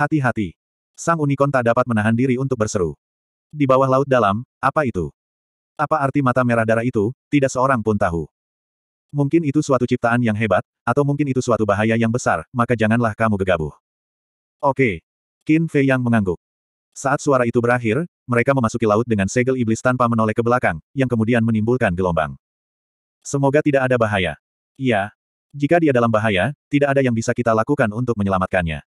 Hati-hati. Sang unicorn tak dapat menahan diri untuk berseru. Di bawah laut dalam, apa itu? Apa arti mata merah darah itu, tidak seorang pun tahu. Mungkin itu suatu ciptaan yang hebat, atau mungkin itu suatu bahaya yang besar, maka janganlah kamu gegabah. Oke. Qin Fei yang mengangguk. Saat suara itu berakhir, mereka memasuki laut dengan segel iblis tanpa menoleh ke belakang, yang kemudian menimbulkan gelombang. Semoga tidak ada bahaya. Iya. Jika dia dalam bahaya, tidak ada yang bisa kita lakukan untuk menyelamatkannya.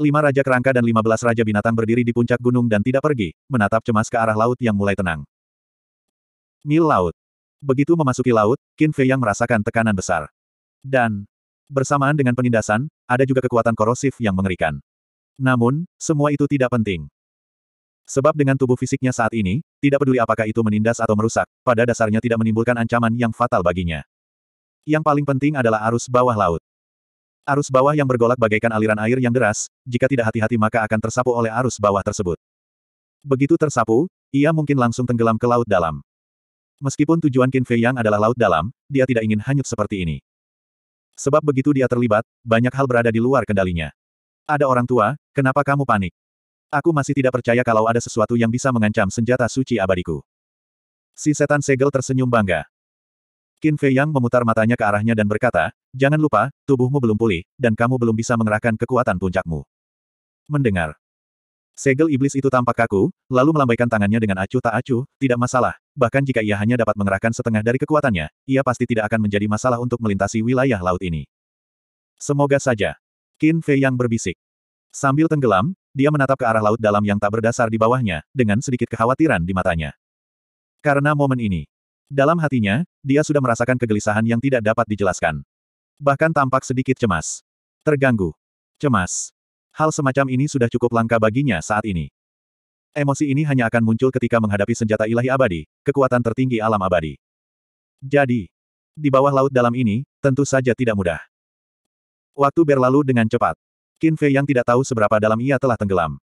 Lima raja kerangka dan lima belas raja binatang berdiri di puncak gunung dan tidak pergi, menatap cemas ke arah laut yang mulai tenang. Nil Laut. Begitu memasuki laut, Qin Fei yang merasakan tekanan besar. Dan, bersamaan dengan penindasan, ada juga kekuatan korosif yang mengerikan. Namun, semua itu tidak penting. Sebab dengan tubuh fisiknya saat ini, tidak peduli apakah itu menindas atau merusak, pada dasarnya tidak menimbulkan ancaman yang fatal baginya. Yang paling penting adalah arus bawah laut. Arus bawah yang bergolak bagaikan aliran air yang deras, jika tidak hati-hati maka akan tersapu oleh arus bawah tersebut. Begitu tersapu, ia mungkin langsung tenggelam ke laut dalam. Meskipun tujuan Qin Fei Yang adalah laut dalam, dia tidak ingin hanyut seperti ini. Sebab begitu dia terlibat, banyak hal berada di luar kendalinya. Ada orang tua, kenapa kamu panik? Aku masih tidak percaya kalau ada sesuatu yang bisa mengancam senjata suci abadiku. Si setan segel tersenyum bangga. Qin Fei Yang memutar matanya ke arahnya dan berkata, Jangan lupa, tubuhmu belum pulih, dan kamu belum bisa mengerahkan kekuatan puncakmu. Mendengar. Segel iblis itu tampak kaku, lalu melambaikan tangannya dengan acuh tak acuh, tidak masalah. Bahkan jika ia hanya dapat mengerahkan setengah dari kekuatannya, ia pasti tidak akan menjadi masalah untuk melintasi wilayah laut ini. Semoga saja. Qin Fei Yang berbisik. Sambil tenggelam, dia menatap ke arah laut dalam yang tak berdasar di bawahnya, dengan sedikit kekhawatiran di matanya. Karena momen ini, dalam hatinya, dia sudah merasakan kegelisahan yang tidak dapat dijelaskan. Bahkan tampak sedikit cemas. Terganggu. Cemas. Hal semacam ini sudah cukup langka baginya saat ini. Emosi ini hanya akan muncul ketika menghadapi senjata ilahi abadi, kekuatan tertinggi alam abadi. Jadi, di bawah laut dalam ini, tentu saja tidak mudah. Waktu berlalu dengan cepat. Qin Fei yang tidak tahu seberapa dalam ia telah tenggelam.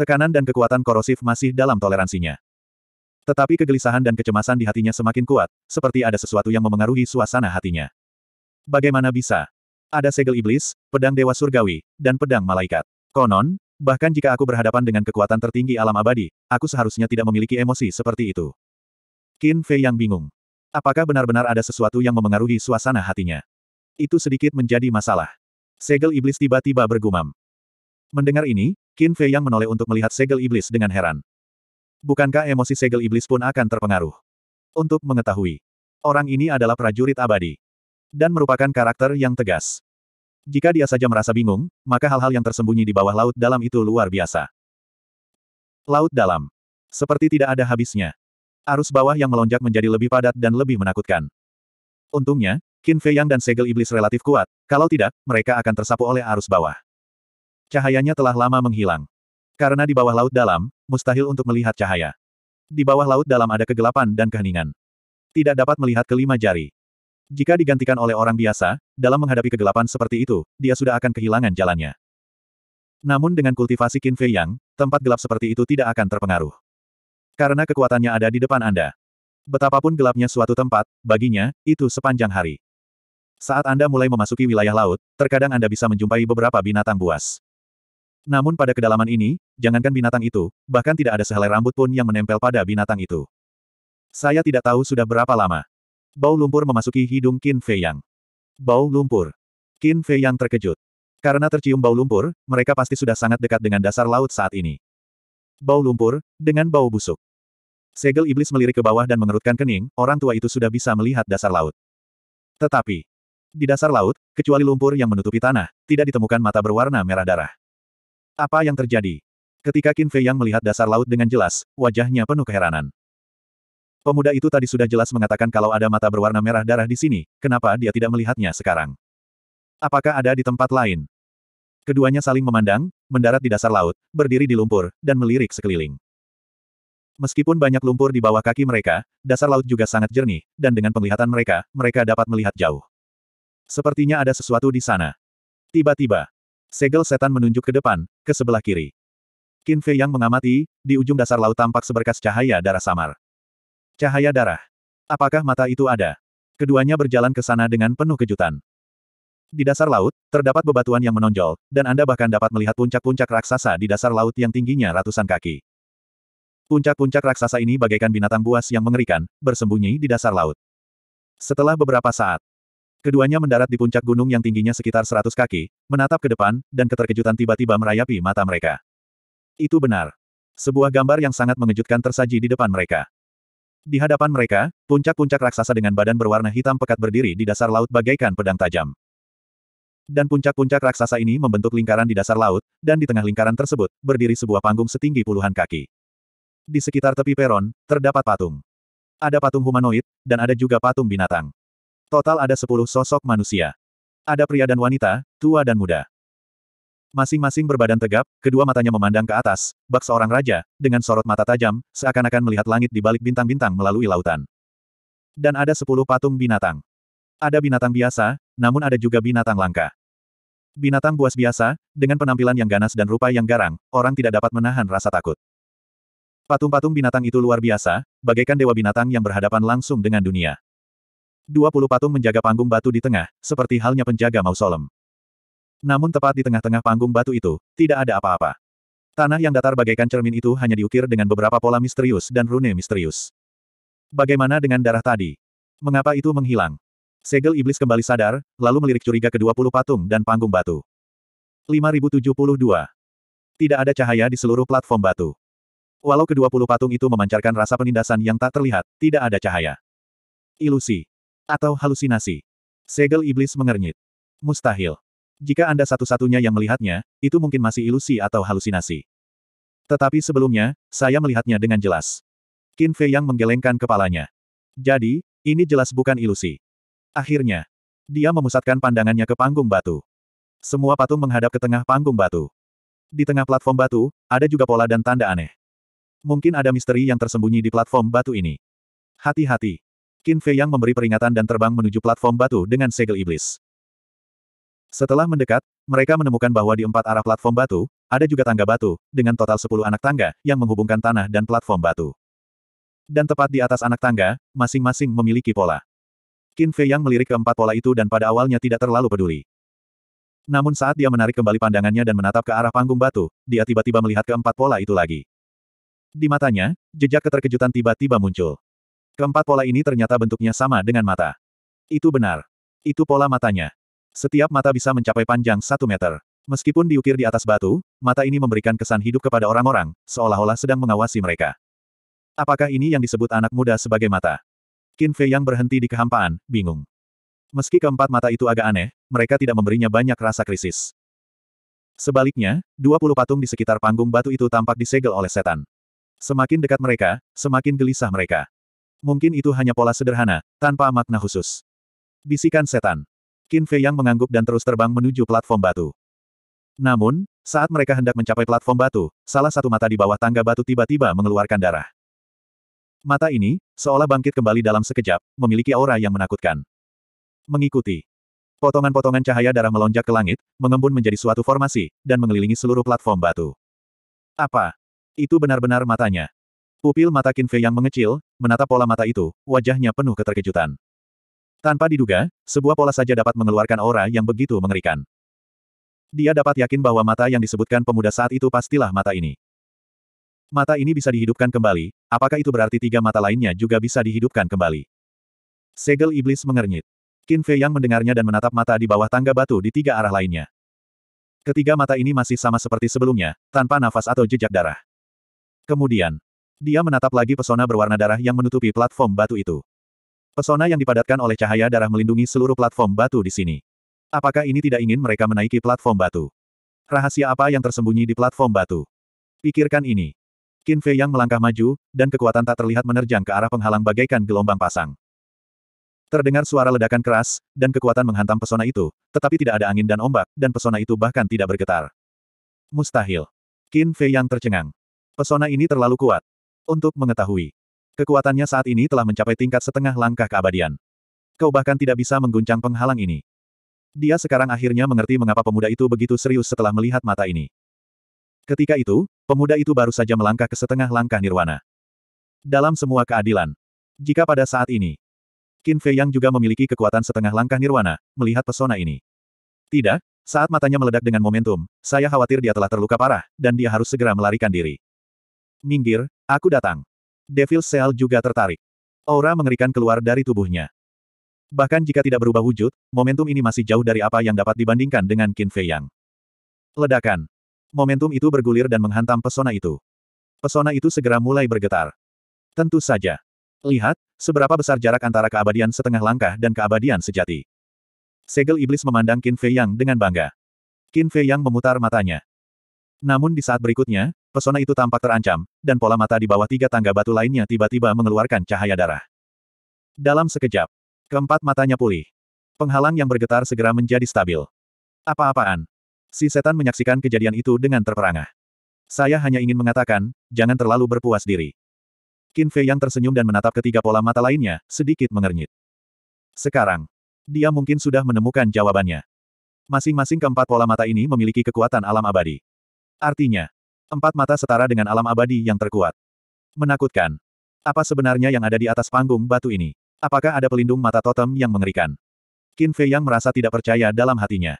Tekanan dan kekuatan korosif masih dalam toleransinya. Tetapi kegelisahan dan kecemasan di hatinya semakin kuat, seperti ada sesuatu yang memengaruhi suasana hatinya. Bagaimana bisa? Ada segel iblis, pedang dewa surgawi, dan pedang malaikat. Konon, bahkan jika aku berhadapan dengan kekuatan tertinggi alam abadi, aku seharusnya tidak memiliki emosi seperti itu. Qin Fei yang bingung. Apakah benar-benar ada sesuatu yang memengaruhi suasana hatinya? Itu sedikit menjadi masalah. Segel iblis tiba-tiba bergumam. Mendengar ini, Qin Fei yang menoleh untuk melihat segel iblis dengan heran. Bukankah emosi segel iblis pun akan terpengaruh? Untuk mengetahui, orang ini adalah prajurit abadi. Dan merupakan karakter yang tegas. Jika dia saja merasa bingung, maka hal-hal yang tersembunyi di bawah laut dalam itu luar biasa. Laut dalam. Seperti tidak ada habisnya. Arus bawah yang melonjak menjadi lebih padat dan lebih menakutkan. Untungnya, Qin Fei Yang dan segel iblis relatif kuat, kalau tidak, mereka akan tersapu oleh arus bawah. Cahayanya telah lama menghilang. Karena di bawah laut dalam, mustahil untuk melihat cahaya. Di bawah laut dalam ada kegelapan dan keheningan. Tidak dapat melihat kelima jari. Jika digantikan oleh orang biasa, dalam menghadapi kegelapan seperti itu, dia sudah akan kehilangan jalannya. Namun dengan kultivasi Qin Fei Yang, tempat gelap seperti itu tidak akan terpengaruh. Karena kekuatannya ada di depan Anda. Betapapun gelapnya suatu tempat, baginya, itu sepanjang hari. Saat Anda mulai memasuki wilayah laut, terkadang Anda bisa menjumpai beberapa binatang buas. Namun pada kedalaman ini, jangankan binatang itu, bahkan tidak ada sehelai rambut pun yang menempel pada binatang itu. Saya tidak tahu sudah berapa lama. Bau lumpur memasuki hidung Qin Fei Yang. Bau lumpur. Qin Fei Yang terkejut. Karena tercium bau lumpur, mereka pasti sudah sangat dekat dengan dasar laut saat ini. Bau lumpur, dengan bau busuk. Segel iblis melirik ke bawah dan mengerutkan kening, orang tua itu sudah bisa melihat dasar laut. Tetapi, di dasar laut, kecuali lumpur yang menutupi tanah, tidak ditemukan mata berwarna merah darah. Apa yang terjadi? Ketika Qin Fei Yang melihat dasar laut dengan jelas, wajahnya penuh keheranan. Pemuda itu tadi sudah jelas mengatakan kalau ada mata berwarna merah darah di sini, kenapa dia tidak melihatnya sekarang? Apakah ada di tempat lain? Keduanya saling memandang, mendarat di dasar laut, berdiri di lumpur, dan melirik sekeliling. Meskipun banyak lumpur di bawah kaki mereka, dasar laut juga sangat jernih, dan dengan penglihatan mereka, mereka dapat melihat jauh. Sepertinya ada sesuatu di sana. Tiba-tiba, Segel setan menunjuk ke depan, ke sebelah kiri. Qin Fei yang mengamati, di ujung dasar laut tampak seberkas cahaya darah samar. Cahaya darah. Apakah mata itu ada? Keduanya berjalan ke sana dengan penuh kejutan. Di dasar laut, terdapat bebatuan yang menonjol, dan Anda bahkan dapat melihat puncak-puncak raksasa di dasar laut yang tingginya ratusan kaki. Puncak-puncak raksasa ini bagaikan binatang buas yang mengerikan, bersembunyi di dasar laut. Setelah beberapa saat, Keduanya mendarat di puncak gunung yang tingginya sekitar 100 kaki, menatap ke depan, dan keterkejutan tiba-tiba merayapi mata mereka. Itu benar. Sebuah gambar yang sangat mengejutkan tersaji di depan mereka. Di hadapan mereka, puncak-puncak raksasa dengan badan berwarna hitam pekat berdiri di dasar laut bagaikan pedang tajam. Dan puncak-puncak raksasa ini membentuk lingkaran di dasar laut, dan di tengah lingkaran tersebut, berdiri sebuah panggung setinggi puluhan kaki. Di sekitar tepi peron, terdapat patung. Ada patung humanoid, dan ada juga patung binatang. Total ada sepuluh sosok manusia. Ada pria dan wanita, tua dan muda. Masing-masing berbadan tegap, kedua matanya memandang ke atas, bak seorang raja, dengan sorot mata tajam, seakan-akan melihat langit di balik bintang-bintang melalui lautan. Dan ada sepuluh patung binatang. Ada binatang biasa, namun ada juga binatang langka. Binatang buas biasa, dengan penampilan yang ganas dan rupa yang garang, orang tidak dapat menahan rasa takut. Patung-patung binatang itu luar biasa, bagaikan dewa binatang yang berhadapan langsung dengan dunia. Dua puluh patung menjaga panggung batu di tengah, seperti halnya penjaga mausolem. Namun tepat di tengah-tengah panggung batu itu, tidak ada apa-apa. Tanah yang datar bagaikan cermin itu hanya diukir dengan beberapa pola misterius dan rune misterius. Bagaimana dengan darah tadi? Mengapa itu menghilang? Segel iblis kembali sadar, lalu melirik curiga ke dua puluh patung dan panggung batu. 5072. Tidak ada cahaya di seluruh platform batu. Walau kedua puluh patung itu memancarkan rasa penindasan yang tak terlihat, tidak ada cahaya. Ilusi. Atau halusinasi. Segel iblis mengernyit. Mustahil. Jika Anda satu-satunya yang melihatnya, itu mungkin masih ilusi atau halusinasi. Tetapi sebelumnya, saya melihatnya dengan jelas. Qin Fei yang menggelengkan kepalanya. Jadi, ini jelas bukan ilusi. Akhirnya, dia memusatkan pandangannya ke panggung batu. Semua patung menghadap ke tengah panggung batu. Di tengah platform batu, ada juga pola dan tanda aneh. Mungkin ada misteri yang tersembunyi di platform batu ini. Hati-hati. Qin Fei Yang memberi peringatan dan terbang menuju platform batu dengan segel iblis. Setelah mendekat, mereka menemukan bahwa di empat arah platform batu, ada juga tangga batu, dengan total sepuluh anak tangga, yang menghubungkan tanah dan platform batu. Dan tepat di atas anak tangga, masing-masing memiliki pola. Qin Fei Yang melirik keempat pola itu dan pada awalnya tidak terlalu peduli. Namun saat dia menarik kembali pandangannya dan menatap ke arah panggung batu, dia tiba-tiba melihat keempat pola itu lagi. Di matanya, jejak keterkejutan tiba-tiba muncul. Keempat pola ini ternyata bentuknya sama dengan mata. Itu benar. Itu pola matanya. Setiap mata bisa mencapai panjang satu meter. Meskipun diukir di atas batu, mata ini memberikan kesan hidup kepada orang-orang, seolah-olah sedang mengawasi mereka. Apakah ini yang disebut anak muda sebagai mata? Qin Fei yang berhenti di kehampaan, bingung. Meski keempat mata itu agak aneh, mereka tidak memberinya banyak rasa krisis. Sebaliknya, 20 patung di sekitar panggung batu itu tampak disegel oleh setan. Semakin dekat mereka, semakin gelisah mereka. Mungkin itu hanya pola sederhana, tanpa makna khusus. Bisikan setan. Qin Fei Yang mengangguk dan terus terbang menuju platform batu. Namun, saat mereka hendak mencapai platform batu, salah satu mata di bawah tangga batu tiba-tiba mengeluarkan darah. Mata ini, seolah bangkit kembali dalam sekejap, memiliki aura yang menakutkan. Mengikuti. Potongan-potongan cahaya darah melonjak ke langit, mengembun menjadi suatu formasi, dan mengelilingi seluruh platform batu. Apa? Itu benar-benar matanya. Pupil mata Qin Fei yang mengecil, menatap pola mata itu, wajahnya penuh keterkejutan. Tanpa diduga, sebuah pola saja dapat mengeluarkan aura yang begitu mengerikan. Dia dapat yakin bahwa mata yang disebutkan pemuda saat itu pastilah mata ini. Mata ini bisa dihidupkan kembali, apakah itu berarti tiga mata lainnya juga bisa dihidupkan kembali? Segel Iblis mengernyit. Qin Fei yang mendengarnya dan menatap mata di bawah tangga batu di tiga arah lainnya. Ketiga mata ini masih sama seperti sebelumnya, tanpa nafas atau jejak darah. Kemudian, dia menatap lagi pesona berwarna darah yang menutupi platform batu itu. Pesona yang dipadatkan oleh cahaya darah melindungi seluruh platform batu di sini. Apakah ini tidak ingin mereka menaiki platform batu? Rahasia apa yang tersembunyi di platform batu? Pikirkan ini. Qin Fei yang melangkah maju, dan kekuatan tak terlihat menerjang ke arah penghalang bagaikan gelombang pasang. Terdengar suara ledakan keras, dan kekuatan menghantam pesona itu, tetapi tidak ada angin dan ombak, dan pesona itu bahkan tidak bergetar. Mustahil. Qin Fei yang tercengang. Pesona ini terlalu kuat untuk mengetahui. Kekuatannya saat ini telah mencapai tingkat setengah langkah keabadian. Kau bahkan tidak bisa mengguncang penghalang ini. Dia sekarang akhirnya mengerti mengapa pemuda itu begitu serius setelah melihat mata ini. Ketika itu, pemuda itu baru saja melangkah ke setengah langkah nirwana. Dalam semua keadilan. Jika pada saat ini, Qin Fei yang juga memiliki kekuatan setengah langkah nirwana, melihat pesona ini. Tidak, saat matanya meledak dengan momentum, saya khawatir dia telah terluka parah, dan dia harus segera melarikan diri. Minggir, aku datang. Devil Seal juga tertarik. Aura mengerikan keluar dari tubuhnya. Bahkan jika tidak berubah wujud, momentum ini masih jauh dari apa yang dapat dibandingkan dengan Qin Fei Yang. Ledakan. Momentum itu bergulir dan menghantam pesona itu. Pesona itu segera mulai bergetar. Tentu saja. Lihat, seberapa besar jarak antara keabadian setengah langkah dan keabadian sejati. Segel iblis memandang Qin Fei Yang dengan bangga. Qin Fei Yang memutar matanya. Namun di saat berikutnya, Pesona itu tampak terancam, dan pola mata di bawah tiga tangga batu lainnya tiba-tiba mengeluarkan cahaya darah. Dalam sekejap, keempat matanya pulih. Penghalang yang bergetar segera menjadi stabil. Apa-apaan? Si setan menyaksikan kejadian itu dengan terperangah. Saya hanya ingin mengatakan, jangan terlalu berpuas diri. Qin Fei yang tersenyum dan menatap ketiga pola mata lainnya, sedikit mengernyit. Sekarang, dia mungkin sudah menemukan jawabannya. Masing-masing keempat pola mata ini memiliki kekuatan alam abadi. Artinya, Empat mata setara dengan alam abadi yang terkuat. Menakutkan. Apa sebenarnya yang ada di atas panggung batu ini? Apakah ada pelindung mata totem yang mengerikan? Qin Fei yang merasa tidak percaya dalam hatinya.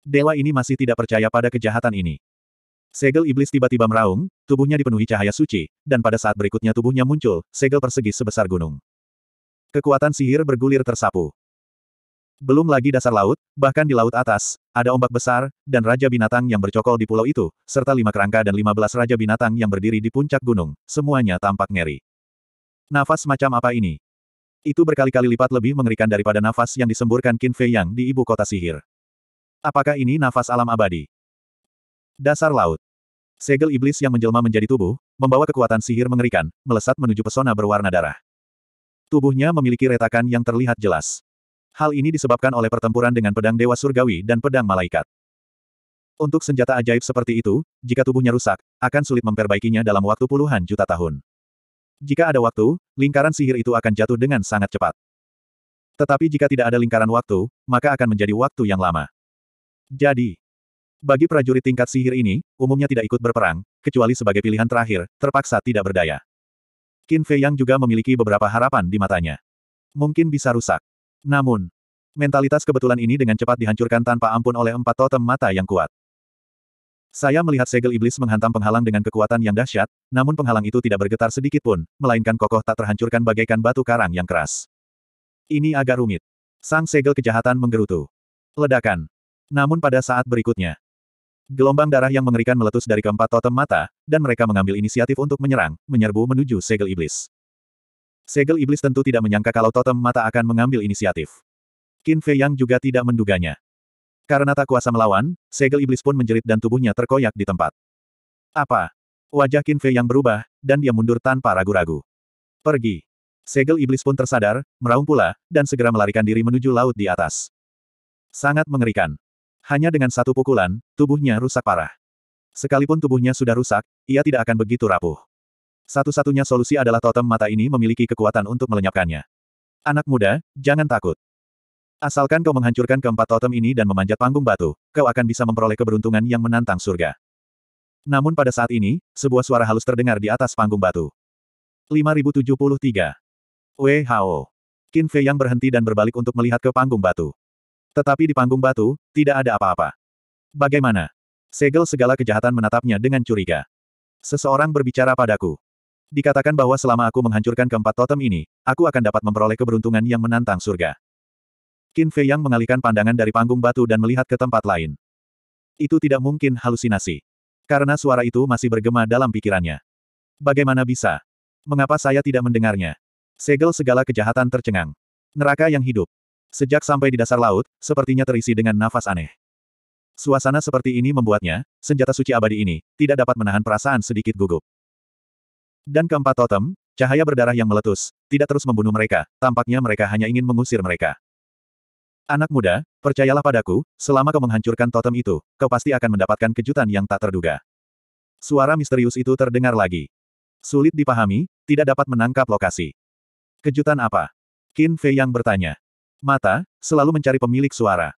Dewa ini masih tidak percaya pada kejahatan ini. Segel iblis tiba-tiba meraung, tubuhnya dipenuhi cahaya suci, dan pada saat berikutnya tubuhnya muncul, segel persegi sebesar gunung. Kekuatan sihir bergulir tersapu. Belum lagi dasar laut, bahkan di laut atas, ada ombak besar, dan raja binatang yang bercokol di pulau itu, serta lima kerangka dan lima belas raja binatang yang berdiri di puncak gunung, semuanya tampak ngeri. Nafas macam apa ini? Itu berkali-kali lipat lebih mengerikan daripada nafas yang disemburkan Qin Fei Yang di ibu kota sihir. Apakah ini nafas alam abadi? Dasar laut. Segel iblis yang menjelma menjadi tubuh, membawa kekuatan sihir mengerikan, melesat menuju pesona berwarna darah. Tubuhnya memiliki retakan yang terlihat jelas. Hal ini disebabkan oleh pertempuran dengan pedang Dewa Surgawi dan pedang Malaikat. Untuk senjata ajaib seperti itu, jika tubuhnya rusak, akan sulit memperbaikinya dalam waktu puluhan juta tahun. Jika ada waktu, lingkaran sihir itu akan jatuh dengan sangat cepat. Tetapi jika tidak ada lingkaran waktu, maka akan menjadi waktu yang lama. Jadi, bagi prajurit tingkat sihir ini, umumnya tidak ikut berperang, kecuali sebagai pilihan terakhir, terpaksa tidak berdaya. Qin Fei Yang juga memiliki beberapa harapan di matanya. Mungkin bisa rusak. Namun, mentalitas kebetulan ini dengan cepat dihancurkan tanpa ampun oleh empat totem mata yang kuat. Saya melihat segel iblis menghantam penghalang dengan kekuatan yang dahsyat, namun penghalang itu tidak bergetar sedikit pun, melainkan kokoh tak terhancurkan bagaikan batu karang yang keras. Ini agak rumit. Sang segel kejahatan menggerutu. Ledakan. Namun pada saat berikutnya, Gelombang darah yang mengerikan meletus dari keempat totem mata, dan mereka mengambil inisiatif untuk menyerang, menyerbu menuju segel iblis. Segel iblis tentu tidak menyangka kalau totem mata akan mengambil inisiatif. Qin Fei Yang juga tidak menduganya. Karena tak kuasa melawan, segel iblis pun menjerit dan tubuhnya terkoyak di tempat. Apa? Wajah Qin Fei Yang berubah, dan dia mundur tanpa ragu-ragu. Pergi. Segel iblis pun tersadar, meraung pula, dan segera melarikan diri menuju laut di atas. Sangat mengerikan. Hanya dengan satu pukulan, tubuhnya rusak parah. Sekalipun tubuhnya sudah rusak, ia tidak akan begitu rapuh. Satu-satunya solusi adalah totem mata ini memiliki kekuatan untuk melenyapkannya. Anak muda, jangan takut. Asalkan kau menghancurkan keempat totem ini dan memanjat panggung batu, kau akan bisa memperoleh keberuntungan yang menantang surga. Namun pada saat ini, sebuah suara halus terdengar di atas panggung batu. 5073. WHO. Qin Fei yang berhenti dan berbalik untuk melihat ke panggung batu. Tetapi di panggung batu, tidak ada apa-apa. Bagaimana? Segel segala kejahatan menatapnya dengan curiga. Seseorang berbicara padaku. Dikatakan bahwa selama aku menghancurkan keempat totem ini, aku akan dapat memperoleh keberuntungan yang menantang surga. Qin Fei Yang mengalihkan pandangan dari panggung batu dan melihat ke tempat lain. Itu tidak mungkin halusinasi. Karena suara itu masih bergema dalam pikirannya. Bagaimana bisa? Mengapa saya tidak mendengarnya? Segel segala kejahatan tercengang. Neraka yang hidup. Sejak sampai di dasar laut, sepertinya terisi dengan nafas aneh. Suasana seperti ini membuatnya, senjata suci abadi ini, tidak dapat menahan perasaan sedikit gugup. Dan keempat totem, cahaya berdarah yang meletus, tidak terus membunuh mereka, tampaknya mereka hanya ingin mengusir mereka. Anak muda, percayalah padaku, selama kau menghancurkan totem itu, kau pasti akan mendapatkan kejutan yang tak terduga. Suara misterius itu terdengar lagi. Sulit dipahami, tidak dapat menangkap lokasi. Kejutan apa? Qin Fei yang bertanya. Mata, selalu mencari pemilik suara.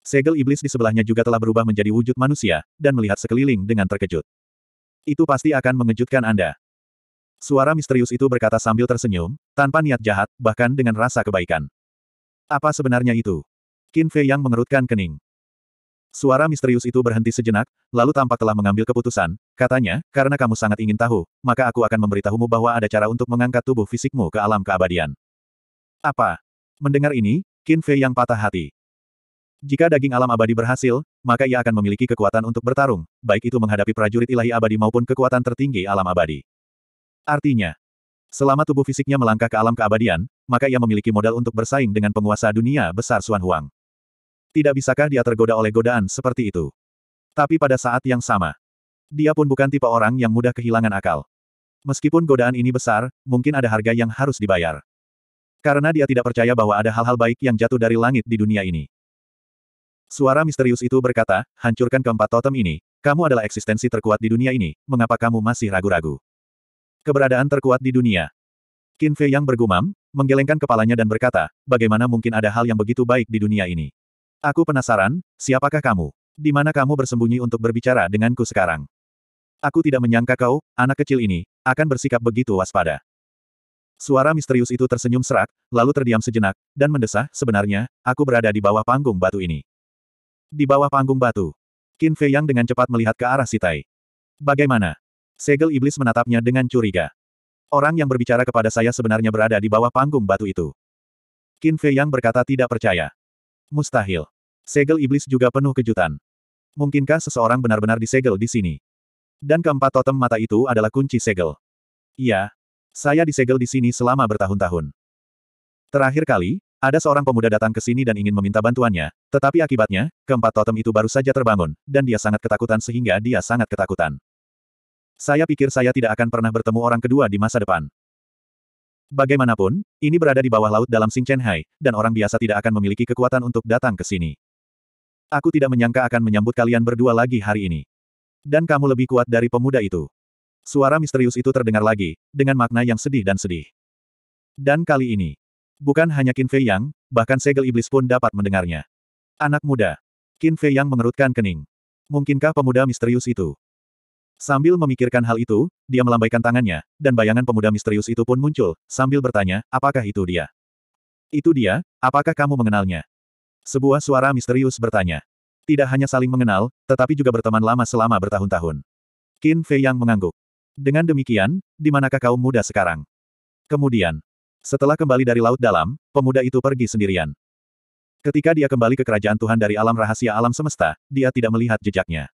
Segel iblis di sebelahnya juga telah berubah menjadi wujud manusia, dan melihat sekeliling dengan terkejut. Itu pasti akan mengejutkan Anda. Suara misterius itu berkata sambil tersenyum, tanpa niat jahat, bahkan dengan rasa kebaikan. Apa sebenarnya itu? Qin Fei yang mengerutkan kening. Suara misterius itu berhenti sejenak, lalu tampak telah mengambil keputusan, katanya, karena kamu sangat ingin tahu, maka aku akan memberitahumu bahwa ada cara untuk mengangkat tubuh fisikmu ke alam keabadian. Apa? Mendengar ini, Qin Fei yang patah hati. Jika daging alam abadi berhasil, maka ia akan memiliki kekuatan untuk bertarung, baik itu menghadapi prajurit ilahi abadi maupun kekuatan tertinggi alam abadi. Artinya, selama tubuh fisiknya melangkah ke alam keabadian, maka ia memiliki modal untuk bersaing dengan penguasa dunia besar Suan Huang. Tidak bisakah dia tergoda oleh godaan seperti itu? Tapi pada saat yang sama, dia pun bukan tipe orang yang mudah kehilangan akal. Meskipun godaan ini besar, mungkin ada harga yang harus dibayar. Karena dia tidak percaya bahwa ada hal-hal baik yang jatuh dari langit di dunia ini. Suara misterius itu berkata, hancurkan keempat totem ini, kamu adalah eksistensi terkuat di dunia ini, mengapa kamu masih ragu-ragu? keberadaan terkuat di dunia. Qin Fei yang bergumam, menggelengkan kepalanya dan berkata, bagaimana mungkin ada hal yang begitu baik di dunia ini? Aku penasaran, siapakah kamu? Di mana kamu bersembunyi untuk berbicara denganku sekarang? Aku tidak menyangka kau, anak kecil ini, akan bersikap begitu waspada. Suara misterius itu tersenyum serak, lalu terdiam sejenak, dan mendesah, sebenarnya, aku berada di bawah panggung batu ini. Di bawah panggung batu. Qin Fei Yang dengan cepat melihat ke arah Sitai. Bagaimana? Segel iblis menatapnya dengan curiga. Orang yang berbicara kepada saya sebenarnya berada di bawah panggung batu itu. Qin Fei Yang berkata tidak percaya. Mustahil. Segel iblis juga penuh kejutan. Mungkinkah seseorang benar-benar disegel di sini? Dan keempat totem mata itu adalah kunci segel. Iya. Saya disegel di sini selama bertahun-tahun. Terakhir kali, ada seorang pemuda datang ke sini dan ingin meminta bantuannya, tetapi akibatnya, keempat totem itu baru saja terbangun, dan dia sangat ketakutan sehingga dia sangat ketakutan. Saya pikir saya tidak akan pernah bertemu orang kedua di masa depan. Bagaimanapun, ini berada di bawah laut dalam Hai, dan orang biasa tidak akan memiliki kekuatan untuk datang ke sini. Aku tidak menyangka akan menyambut kalian berdua lagi hari ini. Dan kamu lebih kuat dari pemuda itu. Suara misterius itu terdengar lagi, dengan makna yang sedih dan sedih. Dan kali ini, bukan hanya Qin Fei Yang, bahkan segel iblis pun dapat mendengarnya. Anak muda. Qin Fei Yang mengerutkan kening. Mungkinkah pemuda misterius itu Sambil memikirkan hal itu, dia melambaikan tangannya, dan bayangan pemuda misterius itu pun muncul, sambil bertanya, apakah itu dia? Itu dia, apakah kamu mengenalnya? Sebuah suara misterius bertanya. Tidak hanya saling mengenal, tetapi juga berteman lama selama bertahun-tahun. Qin Fei Yang mengangguk. Dengan demikian, di manakah kaum muda sekarang? Kemudian, setelah kembali dari laut dalam, pemuda itu pergi sendirian. Ketika dia kembali ke kerajaan Tuhan dari alam rahasia alam semesta, dia tidak melihat jejaknya.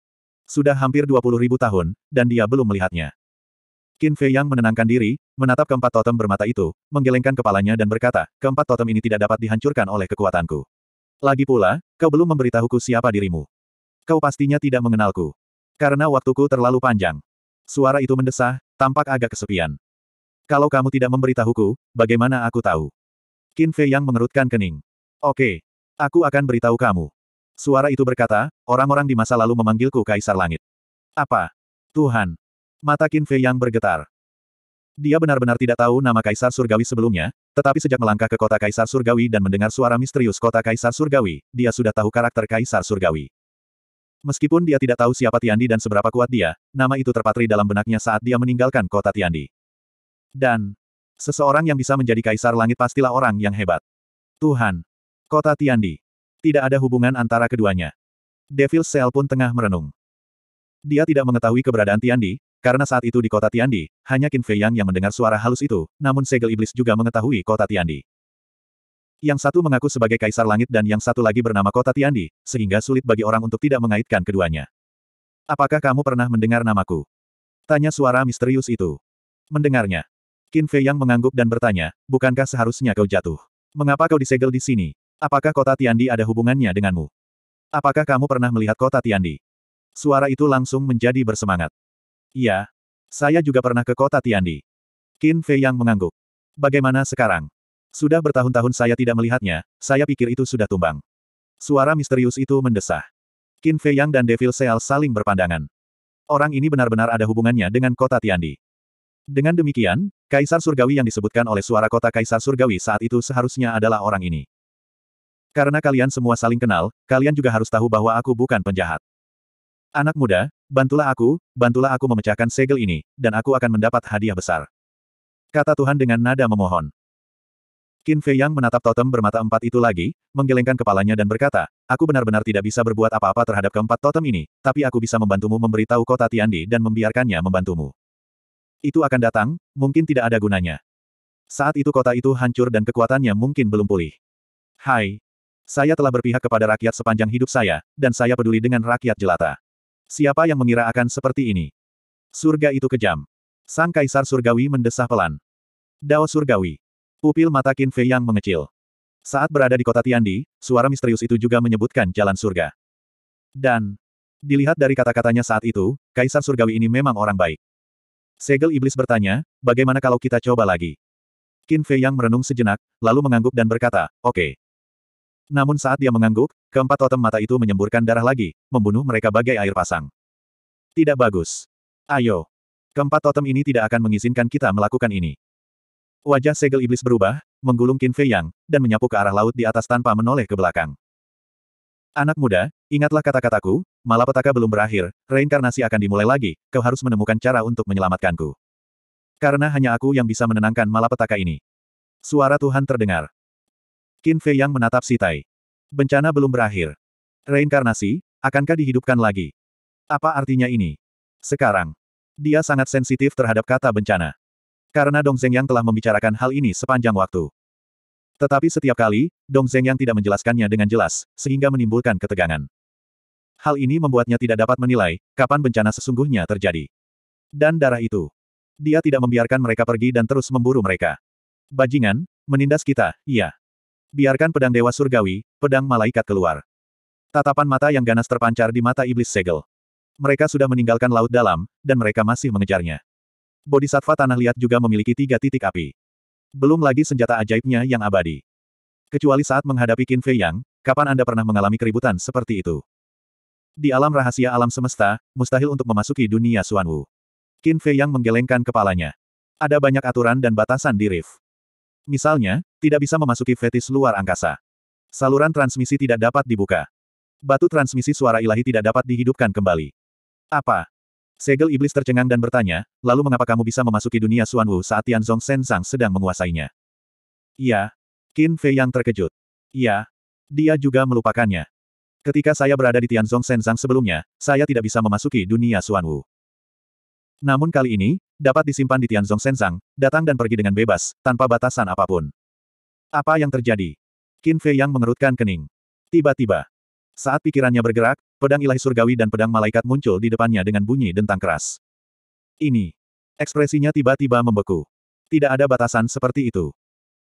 Sudah hampir dua puluh ribu tahun, dan dia belum melihatnya. Qin Fei yang menenangkan diri, menatap keempat totem bermata itu, menggelengkan kepalanya dan berkata, keempat totem ini tidak dapat dihancurkan oleh kekuatanku. Lagi pula, kau belum memberitahuku siapa dirimu. Kau pastinya tidak mengenalku. Karena waktuku terlalu panjang. Suara itu mendesah, tampak agak kesepian. Kalau kamu tidak memberitahuku, bagaimana aku tahu? Qin Fei yang mengerutkan kening. Oke, aku akan beritahu kamu. Suara itu berkata, orang-orang di masa lalu memanggilku Kaisar Langit. Apa? Tuhan. Mata Qin Fei yang bergetar. Dia benar-benar tidak tahu nama Kaisar Surgawi sebelumnya, tetapi sejak melangkah ke kota Kaisar Surgawi dan mendengar suara misterius kota Kaisar Surgawi, dia sudah tahu karakter Kaisar Surgawi. Meskipun dia tidak tahu siapa Tiandi dan seberapa kuat dia, nama itu terpatri dalam benaknya saat dia meninggalkan kota Tiandi. Dan, seseorang yang bisa menjadi Kaisar Langit pastilah orang yang hebat. Tuhan. Kota Tiandi. Tidak ada hubungan antara keduanya. Devil Cell pun tengah merenung. Dia tidak mengetahui keberadaan Tiandi, karena saat itu di kota Tiandi, hanya Qin Fei Yang yang mendengar suara halus itu, namun segel iblis juga mengetahui kota Tiandi. Yang satu mengaku sebagai Kaisar Langit dan yang satu lagi bernama kota Tiandi, sehingga sulit bagi orang untuk tidak mengaitkan keduanya. Apakah kamu pernah mendengar namaku? Tanya suara misterius itu. Mendengarnya. Qin Fei Yang mengangguk dan bertanya, bukankah seharusnya kau jatuh? Mengapa kau disegel di sini? Apakah kota Tiandi ada hubungannya denganmu? Apakah kamu pernah melihat kota Tiandi? Suara itu langsung menjadi bersemangat. Iya. Saya juga pernah ke kota Tiandi. Qin Fei yang mengangguk. Bagaimana sekarang? Sudah bertahun-tahun saya tidak melihatnya, saya pikir itu sudah tumbang. Suara misterius itu mendesah. Qin Fei Yang dan Devil Seal saling berpandangan. Orang ini benar-benar ada hubungannya dengan kota Tiandi. Dengan demikian, Kaisar Surgawi yang disebutkan oleh suara kota Kaisar Surgawi saat itu seharusnya adalah orang ini. Karena kalian semua saling kenal, kalian juga harus tahu bahwa aku bukan penjahat. Anak muda, bantulah aku, bantulah aku memecahkan segel ini, dan aku akan mendapat hadiah besar. Kata Tuhan dengan nada memohon. Qin Fei Yang menatap totem bermata empat itu lagi, menggelengkan kepalanya dan berkata, aku benar-benar tidak bisa berbuat apa-apa terhadap keempat totem ini, tapi aku bisa membantumu memberitahu kota Tiandi dan membiarkannya membantumu. Itu akan datang, mungkin tidak ada gunanya. Saat itu kota itu hancur dan kekuatannya mungkin belum pulih. Hai, saya telah berpihak kepada rakyat sepanjang hidup saya, dan saya peduli dengan rakyat jelata. Siapa yang mengira akan seperti ini? Surga itu kejam. Sang Kaisar Surgawi mendesah pelan. Dao Surgawi. Pupil mata Qin Fei yang mengecil. Saat berada di kota Tiandi, suara misterius itu juga menyebutkan jalan surga. Dan, dilihat dari kata-katanya saat itu, Kaisar Surgawi ini memang orang baik. Segel Iblis bertanya, bagaimana kalau kita coba lagi? Qin Fei Yang merenung sejenak, lalu mengangguk dan berkata, oke. Okay. Namun saat dia mengangguk, keempat totem mata itu menyemburkan darah lagi, membunuh mereka bagai air pasang. Tidak bagus. Ayo. Keempat totem ini tidak akan mengizinkan kita melakukan ini. Wajah segel iblis berubah, menggulung Qin Fei Yang, dan menyapu ke arah laut di atas tanpa menoleh ke belakang. Anak muda, ingatlah kata-kataku, malapetaka belum berakhir, reinkarnasi akan dimulai lagi, kau harus menemukan cara untuk menyelamatkanku. Karena hanya aku yang bisa menenangkan malapetaka ini. Suara Tuhan terdengar. Qin Fei yang menatap Sitai. Bencana belum berakhir. Reinkarnasi, akankah dihidupkan lagi? Apa artinya ini? Sekarang. Dia sangat sensitif terhadap kata bencana. Karena Dong Zeng yang telah membicarakan hal ini sepanjang waktu. Tetapi setiap kali, Dong Zeng yang tidak menjelaskannya dengan jelas, sehingga menimbulkan ketegangan. Hal ini membuatnya tidak dapat menilai kapan bencana sesungguhnya terjadi. Dan darah itu. Dia tidak membiarkan mereka pergi dan terus memburu mereka. Bajingan, menindas kita, iya. Biarkan pedang dewa surgawi, pedang malaikat keluar. Tatapan mata yang ganas terpancar di mata iblis segel. Mereka sudah meninggalkan laut dalam, dan mereka masih mengejarnya. Bodhisattva Tanah Liat juga memiliki tiga titik api. Belum lagi senjata ajaibnya yang abadi. Kecuali saat menghadapi Qin Fei Yang, kapan Anda pernah mengalami keributan seperti itu? Di alam rahasia alam semesta, mustahil untuk memasuki dunia Suan Wu. Qin Fei Yang menggelengkan kepalanya. Ada banyak aturan dan batasan di Rif. Misalnya, tidak bisa memasuki fetis luar angkasa. Saluran transmisi tidak dapat dibuka. Batu transmisi suara ilahi tidak dapat dihidupkan kembali. Apa? Segel iblis tercengang dan bertanya, lalu mengapa kamu bisa memasuki dunia Suan Wu saat Tianzong Senzang sedang menguasainya? Iya. Qin Fei yang terkejut. Iya. Dia juga melupakannya. Ketika saya berada di Tianzong Senzang sebelumnya, saya tidak bisa memasuki dunia Suan Wu. Namun kali ini, dapat disimpan di Tianzong Senzang, datang dan pergi dengan bebas, tanpa batasan apapun. Apa yang terjadi? Qin Fei yang mengerutkan kening. Tiba-tiba. Saat pikirannya bergerak, pedang ilahi surgawi dan pedang malaikat muncul di depannya dengan bunyi dentang keras. Ini. Ekspresinya tiba-tiba membeku. Tidak ada batasan seperti itu.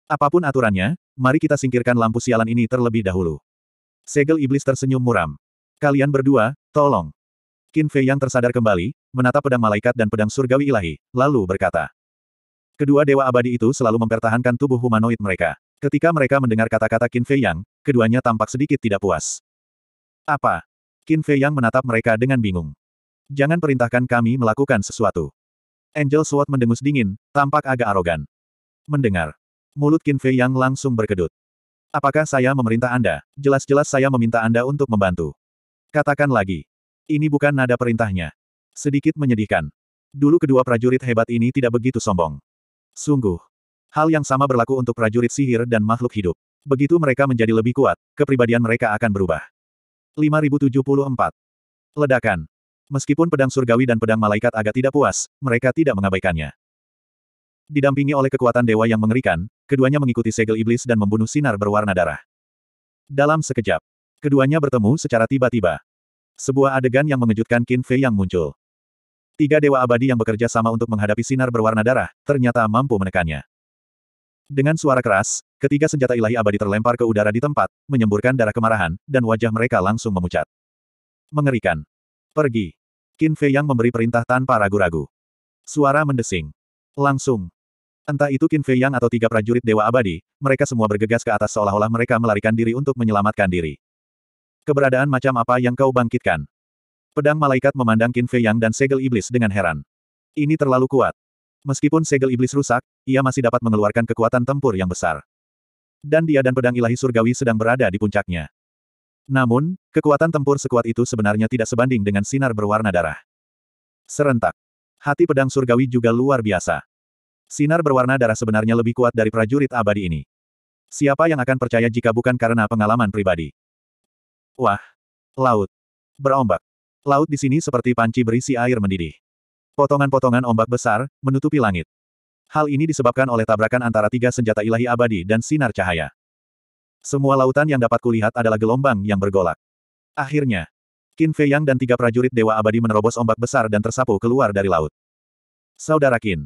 Apapun aturannya, mari kita singkirkan lampu sialan ini terlebih dahulu. Segel iblis tersenyum muram. Kalian berdua, tolong. Qin Fei yang tersadar kembali, menatap pedang malaikat dan pedang surgawi ilahi, lalu berkata. Kedua dewa abadi itu selalu mempertahankan tubuh humanoid mereka. Ketika mereka mendengar kata-kata Qin Fei Yang, keduanya tampak sedikit tidak puas. Apa? Qin Fei Yang menatap mereka dengan bingung. Jangan perintahkan kami melakukan sesuatu. Angel Sword mendengus dingin, tampak agak arogan. Mendengar. Mulut Qin Fei Yang langsung berkedut. Apakah saya memerintah Anda? Jelas-jelas saya meminta Anda untuk membantu. Katakan lagi. Ini bukan nada perintahnya. Sedikit menyedihkan. Dulu kedua prajurit hebat ini tidak begitu sombong. Sungguh, Hal yang sama berlaku untuk prajurit sihir dan makhluk hidup. Begitu mereka menjadi lebih kuat, kepribadian mereka akan berubah. 5074. Ledakan. Meskipun pedang surgawi dan pedang malaikat agak tidak puas, mereka tidak mengabaikannya. Didampingi oleh kekuatan dewa yang mengerikan, keduanya mengikuti segel iblis dan membunuh sinar berwarna darah. Dalam sekejap, keduanya bertemu secara tiba-tiba. Sebuah adegan yang mengejutkan Qin Fei yang muncul. Tiga dewa abadi yang bekerja sama untuk menghadapi sinar berwarna darah, ternyata mampu menekannya. Dengan suara keras, ketiga senjata ilahi abadi terlempar ke udara di tempat, menyemburkan darah kemarahan, dan wajah mereka langsung memucat. Mengerikan. Pergi. Qin Fei yang memberi perintah tanpa ragu-ragu. Suara mendesing. Langsung. Entah itu Qin Fei yang atau tiga prajurit Dewa Abadi, mereka semua bergegas ke atas seolah-olah mereka melarikan diri untuk menyelamatkan diri. Keberadaan macam apa yang kau bangkitkan? Pedang malaikat memandang Qin Fei yang dan segel iblis dengan heran. Ini terlalu kuat. Meskipun segel iblis rusak, ia masih dapat mengeluarkan kekuatan tempur yang besar. Dan dia dan pedang ilahi surgawi sedang berada di puncaknya. Namun, kekuatan tempur sekuat itu sebenarnya tidak sebanding dengan sinar berwarna darah. Serentak. Hati pedang surgawi juga luar biasa. Sinar berwarna darah sebenarnya lebih kuat dari prajurit abadi ini. Siapa yang akan percaya jika bukan karena pengalaman pribadi? Wah! Laut! Berombak! Laut di sini seperti panci berisi air mendidih. Potongan-potongan ombak besar, menutupi langit. Hal ini disebabkan oleh tabrakan antara tiga senjata ilahi abadi dan sinar cahaya. Semua lautan yang dapat kulihat adalah gelombang yang bergolak. Akhirnya, Qin Fei Yang dan tiga prajurit Dewa Abadi menerobos ombak besar dan tersapu keluar dari laut. Saudara Qin,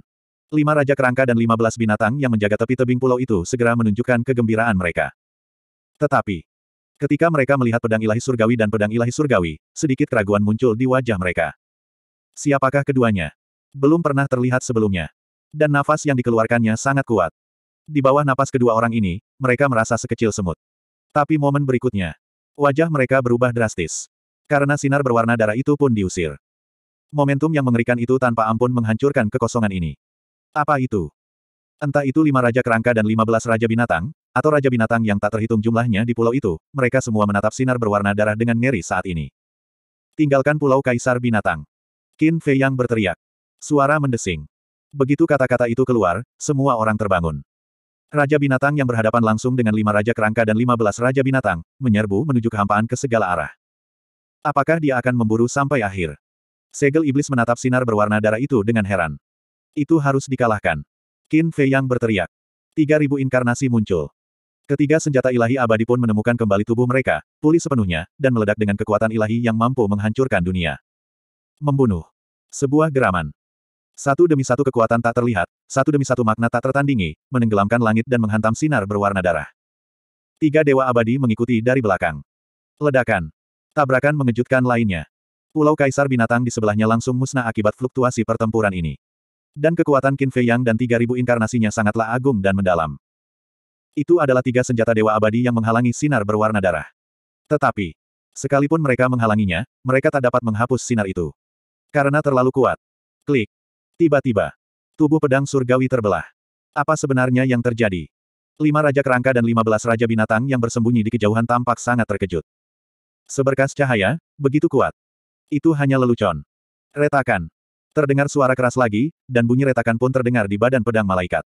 lima raja kerangka dan lima belas binatang yang menjaga tepi tebing pulau itu segera menunjukkan kegembiraan mereka. Tetapi, ketika mereka melihat pedang ilahi surgawi dan pedang ilahi surgawi, sedikit keraguan muncul di wajah mereka. Siapakah keduanya? Belum pernah terlihat sebelumnya. Dan nafas yang dikeluarkannya sangat kuat. Di bawah nafas kedua orang ini, mereka merasa sekecil semut. Tapi momen berikutnya, wajah mereka berubah drastis. Karena sinar berwarna darah itu pun diusir. Momentum yang mengerikan itu tanpa ampun menghancurkan kekosongan ini. Apa itu? Entah itu lima raja kerangka dan lima belas raja binatang, atau raja binatang yang tak terhitung jumlahnya di pulau itu, mereka semua menatap sinar berwarna darah dengan ngeri saat ini. Tinggalkan pulau Kaisar Binatang. Qin Fei Yang berteriak. Suara mendesing. Begitu kata-kata itu keluar, semua orang terbangun. Raja binatang yang berhadapan langsung dengan lima raja kerangka dan lima belas raja binatang, menyerbu menuju kehampaan ke segala arah. Apakah dia akan memburu sampai akhir? Segel iblis menatap sinar berwarna darah itu dengan heran. Itu harus dikalahkan. Qin Fei Yang berteriak. Tiga ribu inkarnasi muncul. Ketiga senjata ilahi abadi pun menemukan kembali tubuh mereka, pulih sepenuhnya, dan meledak dengan kekuatan ilahi yang mampu menghancurkan dunia. Membunuh. Sebuah geraman. Satu demi satu kekuatan tak terlihat, satu demi satu makna tak tertandingi, menenggelamkan langit dan menghantam sinar berwarna darah. Tiga dewa abadi mengikuti dari belakang. Ledakan. Tabrakan mengejutkan lainnya. Pulau Kaisar Binatang di sebelahnya langsung musnah akibat fluktuasi pertempuran ini. Dan kekuatan Qin Fei Yang dan 3000 inkarnasinya sangatlah agung dan mendalam. Itu adalah tiga senjata dewa abadi yang menghalangi sinar berwarna darah. Tetapi, sekalipun mereka menghalanginya, mereka tak dapat menghapus sinar itu. Karena terlalu kuat. Klik. Tiba-tiba. Tubuh pedang surgawi terbelah. Apa sebenarnya yang terjadi? Lima raja kerangka dan lima belas raja binatang yang bersembunyi di kejauhan tampak sangat terkejut. Seberkas cahaya, begitu kuat. Itu hanya lelucon. Retakan. Terdengar suara keras lagi, dan bunyi retakan pun terdengar di badan pedang malaikat.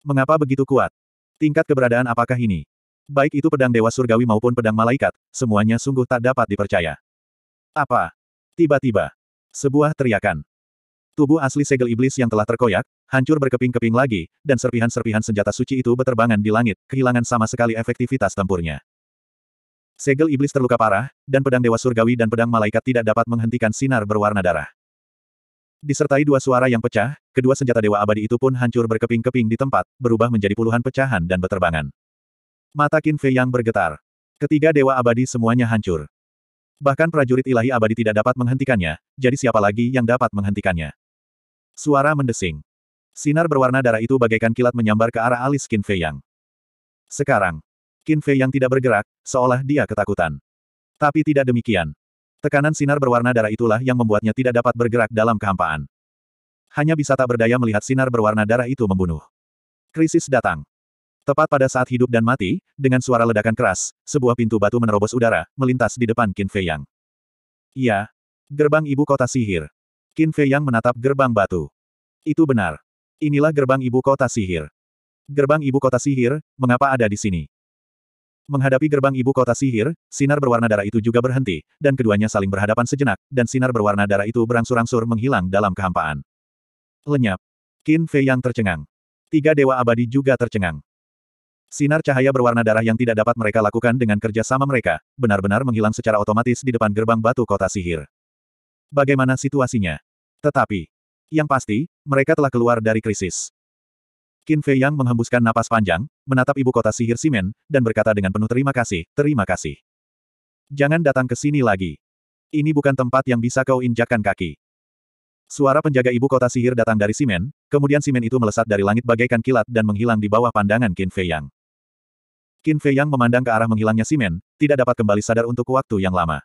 Mengapa begitu kuat? Tingkat keberadaan apakah ini? Baik itu pedang dewa surgawi maupun pedang malaikat, semuanya sungguh tak dapat dipercaya. Apa? Tiba-tiba, sebuah teriakan. Tubuh asli segel iblis yang telah terkoyak, hancur berkeping-keping lagi, dan serpihan-serpihan senjata suci itu beterbangan di langit, kehilangan sama sekali efektivitas tempurnya. Segel iblis terluka parah, dan pedang dewa surgawi dan pedang malaikat tidak dapat menghentikan sinar berwarna darah. Disertai dua suara yang pecah, kedua senjata dewa abadi itu pun hancur berkeping-keping di tempat, berubah menjadi puluhan pecahan dan beterbangan. Mata Qin Fei yang bergetar. Ketiga dewa abadi semuanya hancur. Bahkan prajurit ilahi abadi tidak dapat menghentikannya, jadi siapa lagi yang dapat menghentikannya? Suara mendesing. Sinar berwarna darah itu bagaikan kilat menyambar ke arah alis Qin Fei Yang. Sekarang, Qin Fei Yang tidak bergerak, seolah dia ketakutan. Tapi tidak demikian. Tekanan sinar berwarna darah itulah yang membuatnya tidak dapat bergerak dalam kehampaan. Hanya bisa tak berdaya melihat sinar berwarna darah itu membunuh. Krisis datang. Tepat pada saat hidup dan mati, dengan suara ledakan keras, sebuah pintu batu menerobos udara, melintas di depan Qin Fei Yang. Iya. Gerbang ibu kota sihir. Qin Fei Yang menatap gerbang batu. Itu benar. Inilah gerbang ibu kota sihir. Gerbang ibu kota sihir, mengapa ada di sini? Menghadapi gerbang ibu kota sihir, sinar berwarna darah itu juga berhenti, dan keduanya saling berhadapan sejenak, dan sinar berwarna darah itu berangsur-angsur menghilang dalam kehampaan. Lenyap. Qin Fei yang tercengang. Tiga dewa abadi juga tercengang. Sinar cahaya berwarna darah yang tidak dapat mereka lakukan dengan kerja sama mereka, benar-benar menghilang secara otomatis di depan gerbang batu kota sihir. Bagaimana situasinya? Tetapi, yang pasti, mereka telah keluar dari krisis. Qin Fei Yang menghembuskan napas panjang, menatap ibu kota sihir Simen, dan berkata dengan penuh terima kasih, terima kasih. Jangan datang ke sini lagi. Ini bukan tempat yang bisa kau injakkan kaki. Suara penjaga ibu kota sihir datang dari Simen, kemudian Simen itu melesat dari langit bagaikan kilat dan menghilang di bawah pandangan Qin Fei Yang. Qin Fei Yang memandang ke arah menghilangnya Simen, tidak dapat kembali sadar untuk waktu yang lama.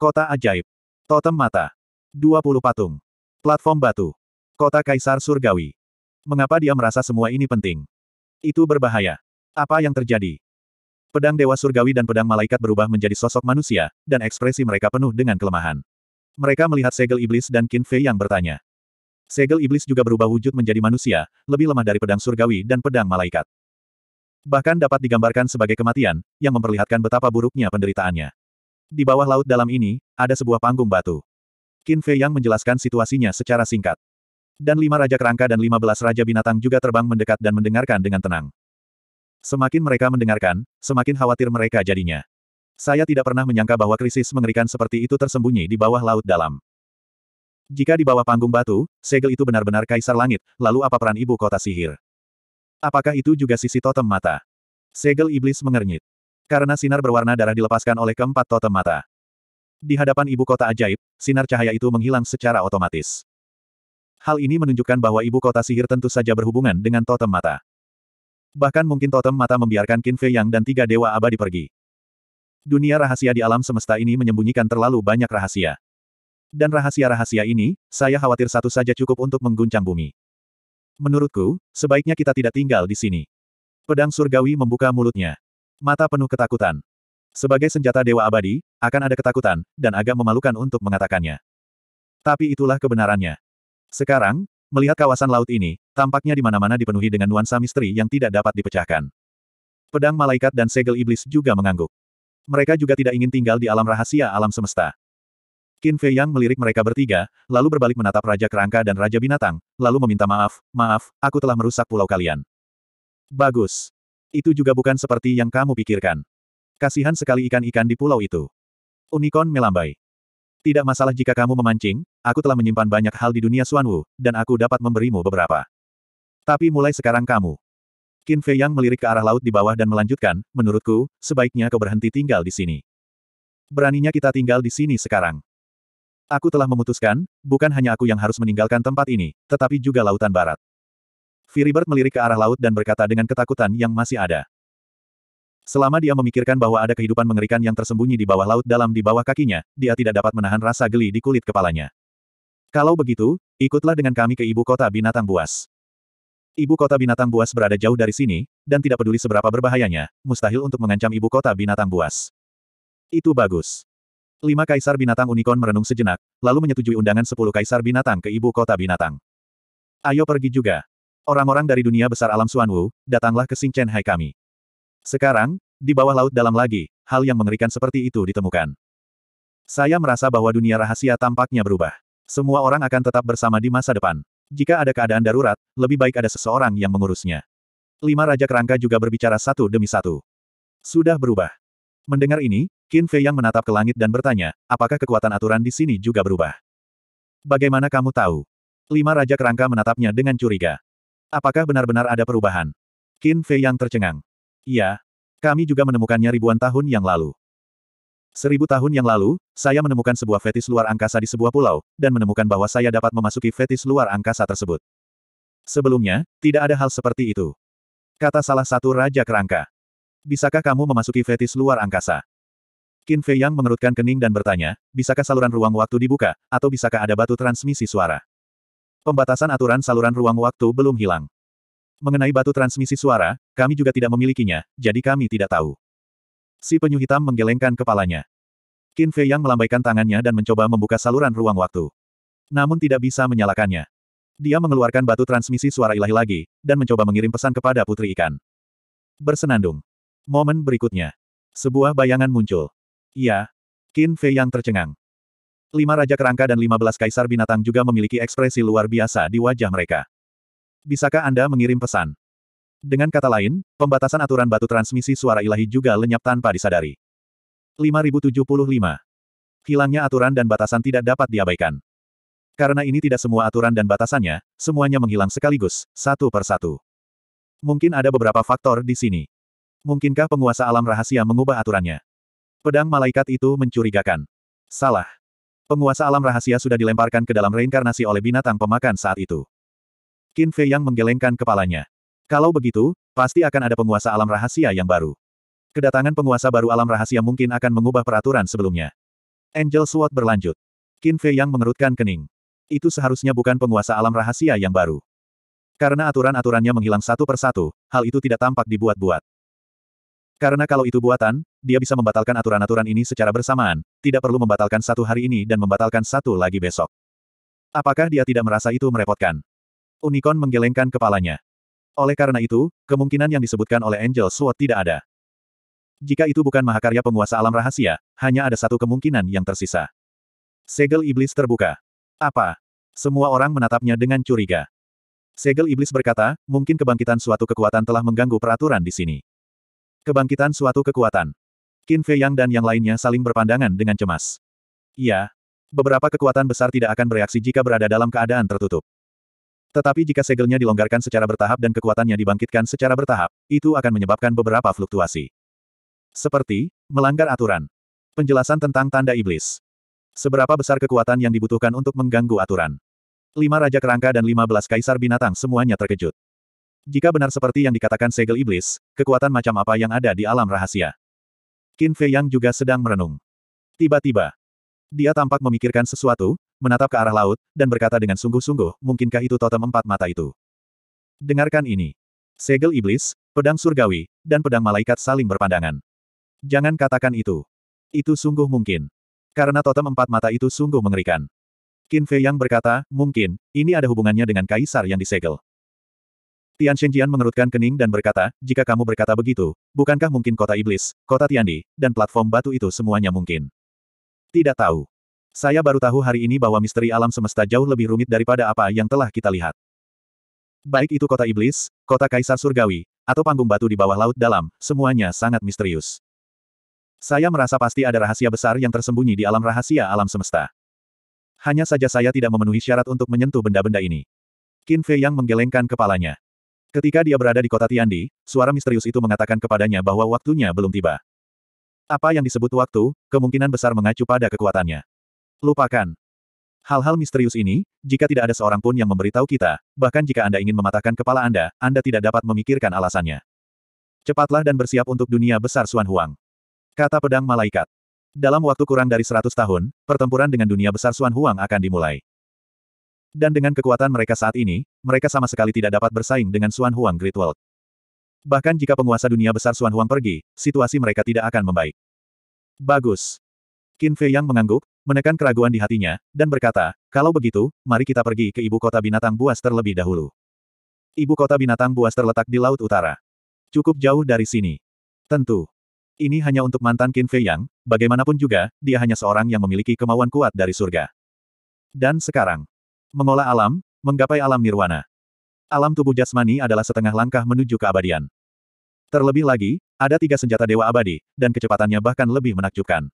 Kota Ajaib. Totem Mata. 20 patung. Platform batu. Kota Kaisar Surgawi. Mengapa dia merasa semua ini penting? Itu berbahaya. Apa yang terjadi? Pedang Dewa Surgawi dan Pedang Malaikat berubah menjadi sosok manusia, dan ekspresi mereka penuh dengan kelemahan. Mereka melihat segel iblis dan Qin Fei yang bertanya. Segel iblis juga berubah wujud menjadi manusia, lebih lemah dari pedang surgawi dan pedang malaikat bahkan dapat digambarkan sebagai kematian, yang memperlihatkan betapa buruknya penderitaannya. Di bawah laut dalam ini, ada sebuah panggung batu. Qin Fei Yang menjelaskan situasinya secara singkat. Dan lima raja kerangka dan lima belas raja binatang juga terbang mendekat dan mendengarkan dengan tenang. Semakin mereka mendengarkan, semakin khawatir mereka jadinya. Saya tidak pernah menyangka bahwa krisis mengerikan seperti itu tersembunyi di bawah laut dalam. Jika di bawah panggung batu, segel itu benar-benar kaisar langit, lalu apa peran ibu kota sihir? Apakah itu juga sisi totem mata? Segel iblis mengernyit. Karena sinar berwarna darah dilepaskan oleh keempat totem mata. Di hadapan ibu kota ajaib, sinar cahaya itu menghilang secara otomatis. Hal ini menunjukkan bahwa ibu kota sihir tentu saja berhubungan dengan totem mata. Bahkan mungkin totem mata membiarkan Qin Fei Yang dan tiga dewa abadi pergi. Dunia rahasia di alam semesta ini menyembunyikan terlalu banyak rahasia. Dan rahasia-rahasia ini, saya khawatir satu saja cukup untuk mengguncang bumi. Menurutku, sebaiknya kita tidak tinggal di sini. Pedang surgawi membuka mulutnya. Mata penuh ketakutan. Sebagai senjata dewa abadi, akan ada ketakutan, dan agak memalukan untuk mengatakannya. Tapi itulah kebenarannya. Sekarang, melihat kawasan laut ini, tampaknya di mana-mana dipenuhi dengan nuansa misteri yang tidak dapat dipecahkan. Pedang malaikat dan segel iblis juga mengangguk. Mereka juga tidak ingin tinggal di alam rahasia alam semesta. Qin Fei Yang melirik mereka bertiga, lalu berbalik menatap Raja Kerangka dan Raja Binatang, lalu meminta maaf, maaf, aku telah merusak pulau kalian. Bagus. Itu juga bukan seperti yang kamu pikirkan. Kasihan sekali ikan-ikan di pulau itu. Unicorn melambai. Tidak masalah jika kamu memancing, aku telah menyimpan banyak hal di dunia Suanwu, dan aku dapat memberimu beberapa. Tapi mulai sekarang kamu. Qin Fei Yang melirik ke arah laut di bawah dan melanjutkan, menurutku, sebaiknya kau berhenti tinggal di sini. Beraninya kita tinggal di sini sekarang. Aku telah memutuskan, bukan hanya aku yang harus meninggalkan tempat ini, tetapi juga lautan barat. Firibert melirik ke arah laut dan berkata dengan ketakutan yang masih ada. Selama dia memikirkan bahwa ada kehidupan mengerikan yang tersembunyi di bawah laut dalam di bawah kakinya, dia tidak dapat menahan rasa geli di kulit kepalanya. Kalau begitu, ikutlah dengan kami ke ibu kota binatang buas. Ibu kota binatang buas berada jauh dari sini, dan tidak peduli seberapa berbahayanya, mustahil untuk mengancam ibu kota binatang buas. Itu bagus. Lima kaisar binatang unicorn merenung sejenak, lalu menyetujui undangan sepuluh kaisar binatang ke ibu kota binatang. Ayo pergi juga. Orang-orang dari dunia besar alam Suanwu, datanglah ke Chen Hai kami. Sekarang, di bawah laut dalam lagi, hal yang mengerikan seperti itu ditemukan. Saya merasa bahwa dunia rahasia tampaknya berubah. Semua orang akan tetap bersama di masa depan. Jika ada keadaan darurat, lebih baik ada seseorang yang mengurusnya. Lima Raja Kerangka juga berbicara satu demi satu. Sudah berubah. Mendengar ini, Qin Fei yang menatap ke langit dan bertanya, apakah kekuatan aturan di sini juga berubah? Bagaimana kamu tahu? Lima Raja Kerangka menatapnya dengan curiga. Apakah benar-benar ada perubahan? Qin Fei yang tercengang. Iya. Kami juga menemukannya ribuan tahun yang lalu. Seribu tahun yang lalu, saya menemukan sebuah fetis luar angkasa di sebuah pulau, dan menemukan bahwa saya dapat memasuki fetis luar angkasa tersebut. Sebelumnya, tidak ada hal seperti itu. Kata salah satu Raja Kerangka. Bisakah kamu memasuki fetis luar angkasa? Qin Fei Yang mengerutkan kening dan bertanya, bisakah saluran ruang waktu dibuka, atau bisakah ada batu transmisi suara? Pembatasan aturan saluran ruang waktu belum hilang. Mengenai batu transmisi suara, kami juga tidak memilikinya, jadi kami tidak tahu. Si penyu hitam menggelengkan kepalanya. Qin Fei Yang melambaikan tangannya dan mencoba membuka saluran ruang waktu. Namun tidak bisa menyalakannya. Dia mengeluarkan batu transmisi suara ilahi lagi, dan mencoba mengirim pesan kepada Putri Ikan. Bersenandung. Momen berikutnya. Sebuah bayangan muncul. Iya. Qin Fei yang tercengang. Lima Raja Kerangka dan lima belas Kaisar Binatang juga memiliki ekspresi luar biasa di wajah mereka. Bisakah Anda mengirim pesan? Dengan kata lain, pembatasan aturan batu transmisi suara ilahi juga lenyap tanpa disadari. 5075. Hilangnya aturan dan batasan tidak dapat diabaikan. Karena ini tidak semua aturan dan batasannya, semuanya menghilang sekaligus, satu per satu. Mungkin ada beberapa faktor di sini. Mungkinkah penguasa alam rahasia mengubah aturannya? Pedang malaikat itu mencurigakan. Salah. Penguasa alam rahasia sudah dilemparkan ke dalam reinkarnasi oleh binatang pemakan saat itu. Qin Fei yang menggelengkan kepalanya. Kalau begitu, pasti akan ada penguasa alam rahasia yang baru. Kedatangan penguasa baru alam rahasia mungkin akan mengubah peraturan sebelumnya. Angel Sword berlanjut. Qin Fei yang mengerutkan kening. Itu seharusnya bukan penguasa alam rahasia yang baru. Karena aturan-aturannya menghilang satu persatu, hal itu tidak tampak dibuat-buat. Karena kalau itu buatan, dia bisa membatalkan aturan-aturan ini secara bersamaan, tidak perlu membatalkan satu hari ini dan membatalkan satu lagi besok. Apakah dia tidak merasa itu merepotkan? Unicorn menggelengkan kepalanya. Oleh karena itu, kemungkinan yang disebutkan oleh Angel Sword tidak ada. Jika itu bukan mahakarya penguasa alam rahasia, hanya ada satu kemungkinan yang tersisa. Segel iblis terbuka. Apa? Semua orang menatapnya dengan curiga. Segel iblis berkata, mungkin kebangkitan suatu kekuatan telah mengganggu peraturan di sini. Kebangkitan suatu kekuatan. Qin Fei Yang dan yang lainnya saling berpandangan dengan cemas. Iya. Beberapa kekuatan besar tidak akan bereaksi jika berada dalam keadaan tertutup. Tetapi jika segelnya dilonggarkan secara bertahap dan kekuatannya dibangkitkan secara bertahap, itu akan menyebabkan beberapa fluktuasi. Seperti, melanggar aturan. Penjelasan tentang tanda iblis. Seberapa besar kekuatan yang dibutuhkan untuk mengganggu aturan. Lima Raja Kerangka dan lima belas Kaisar Binatang semuanya terkejut. Jika benar seperti yang dikatakan segel iblis, kekuatan macam apa yang ada di alam rahasia? Qin Fei Yang juga sedang merenung. Tiba-tiba, dia tampak memikirkan sesuatu, menatap ke arah laut, dan berkata dengan sungguh-sungguh, mungkinkah itu totem empat mata itu? Dengarkan ini. Segel iblis, pedang surgawi, dan pedang malaikat saling berpandangan. Jangan katakan itu. Itu sungguh mungkin. Karena totem empat mata itu sungguh mengerikan. Qin Fei Yang berkata, mungkin, ini ada hubungannya dengan kaisar yang disegel. Tian Shenjian mengerutkan kening dan berkata, jika kamu berkata begitu, bukankah mungkin kota iblis, kota Tiandi, dan platform batu itu semuanya mungkin? Tidak tahu. Saya baru tahu hari ini bahwa misteri alam semesta jauh lebih rumit daripada apa yang telah kita lihat. Baik itu kota iblis, kota kaisar surgawi, atau panggung batu di bawah laut dalam, semuanya sangat misterius. Saya merasa pasti ada rahasia besar yang tersembunyi di alam rahasia alam semesta. Hanya saja saya tidak memenuhi syarat untuk menyentuh benda-benda ini. Qin Fei yang menggelengkan kepalanya. Ketika dia berada di kota Tiandi, suara misterius itu mengatakan kepadanya bahwa waktunya belum tiba. Apa yang disebut waktu, kemungkinan besar mengacu pada kekuatannya. Lupakan. Hal-hal misterius ini, jika tidak ada seorang pun yang memberitahu kita, bahkan jika Anda ingin mematahkan kepala Anda, Anda tidak dapat memikirkan alasannya. Cepatlah dan bersiap untuk dunia besar Suan Huang. Kata pedang malaikat. Dalam waktu kurang dari 100 tahun, pertempuran dengan dunia besar Suan Huang akan dimulai. Dan dengan kekuatan mereka saat ini, mereka sama sekali tidak dapat bersaing dengan Xuan Huang Great World. Bahkan jika penguasa dunia besar Xuan Huang pergi, situasi mereka tidak akan membaik. Bagus. Qin Fei Yang mengangguk, menekan keraguan di hatinya, dan berkata, kalau begitu, mari kita pergi ke ibu kota binatang buas terlebih dahulu. Ibu kota binatang buas terletak di Laut Utara. Cukup jauh dari sini. Tentu. Ini hanya untuk mantan Qin Fei Yang, bagaimanapun juga, dia hanya seorang yang memiliki kemauan kuat dari surga. Dan sekarang, Mengolah alam, menggapai alam nirwana. Alam tubuh jasmani adalah setengah langkah menuju keabadian. Terlebih lagi, ada tiga senjata dewa abadi, dan kecepatannya bahkan lebih menakjubkan.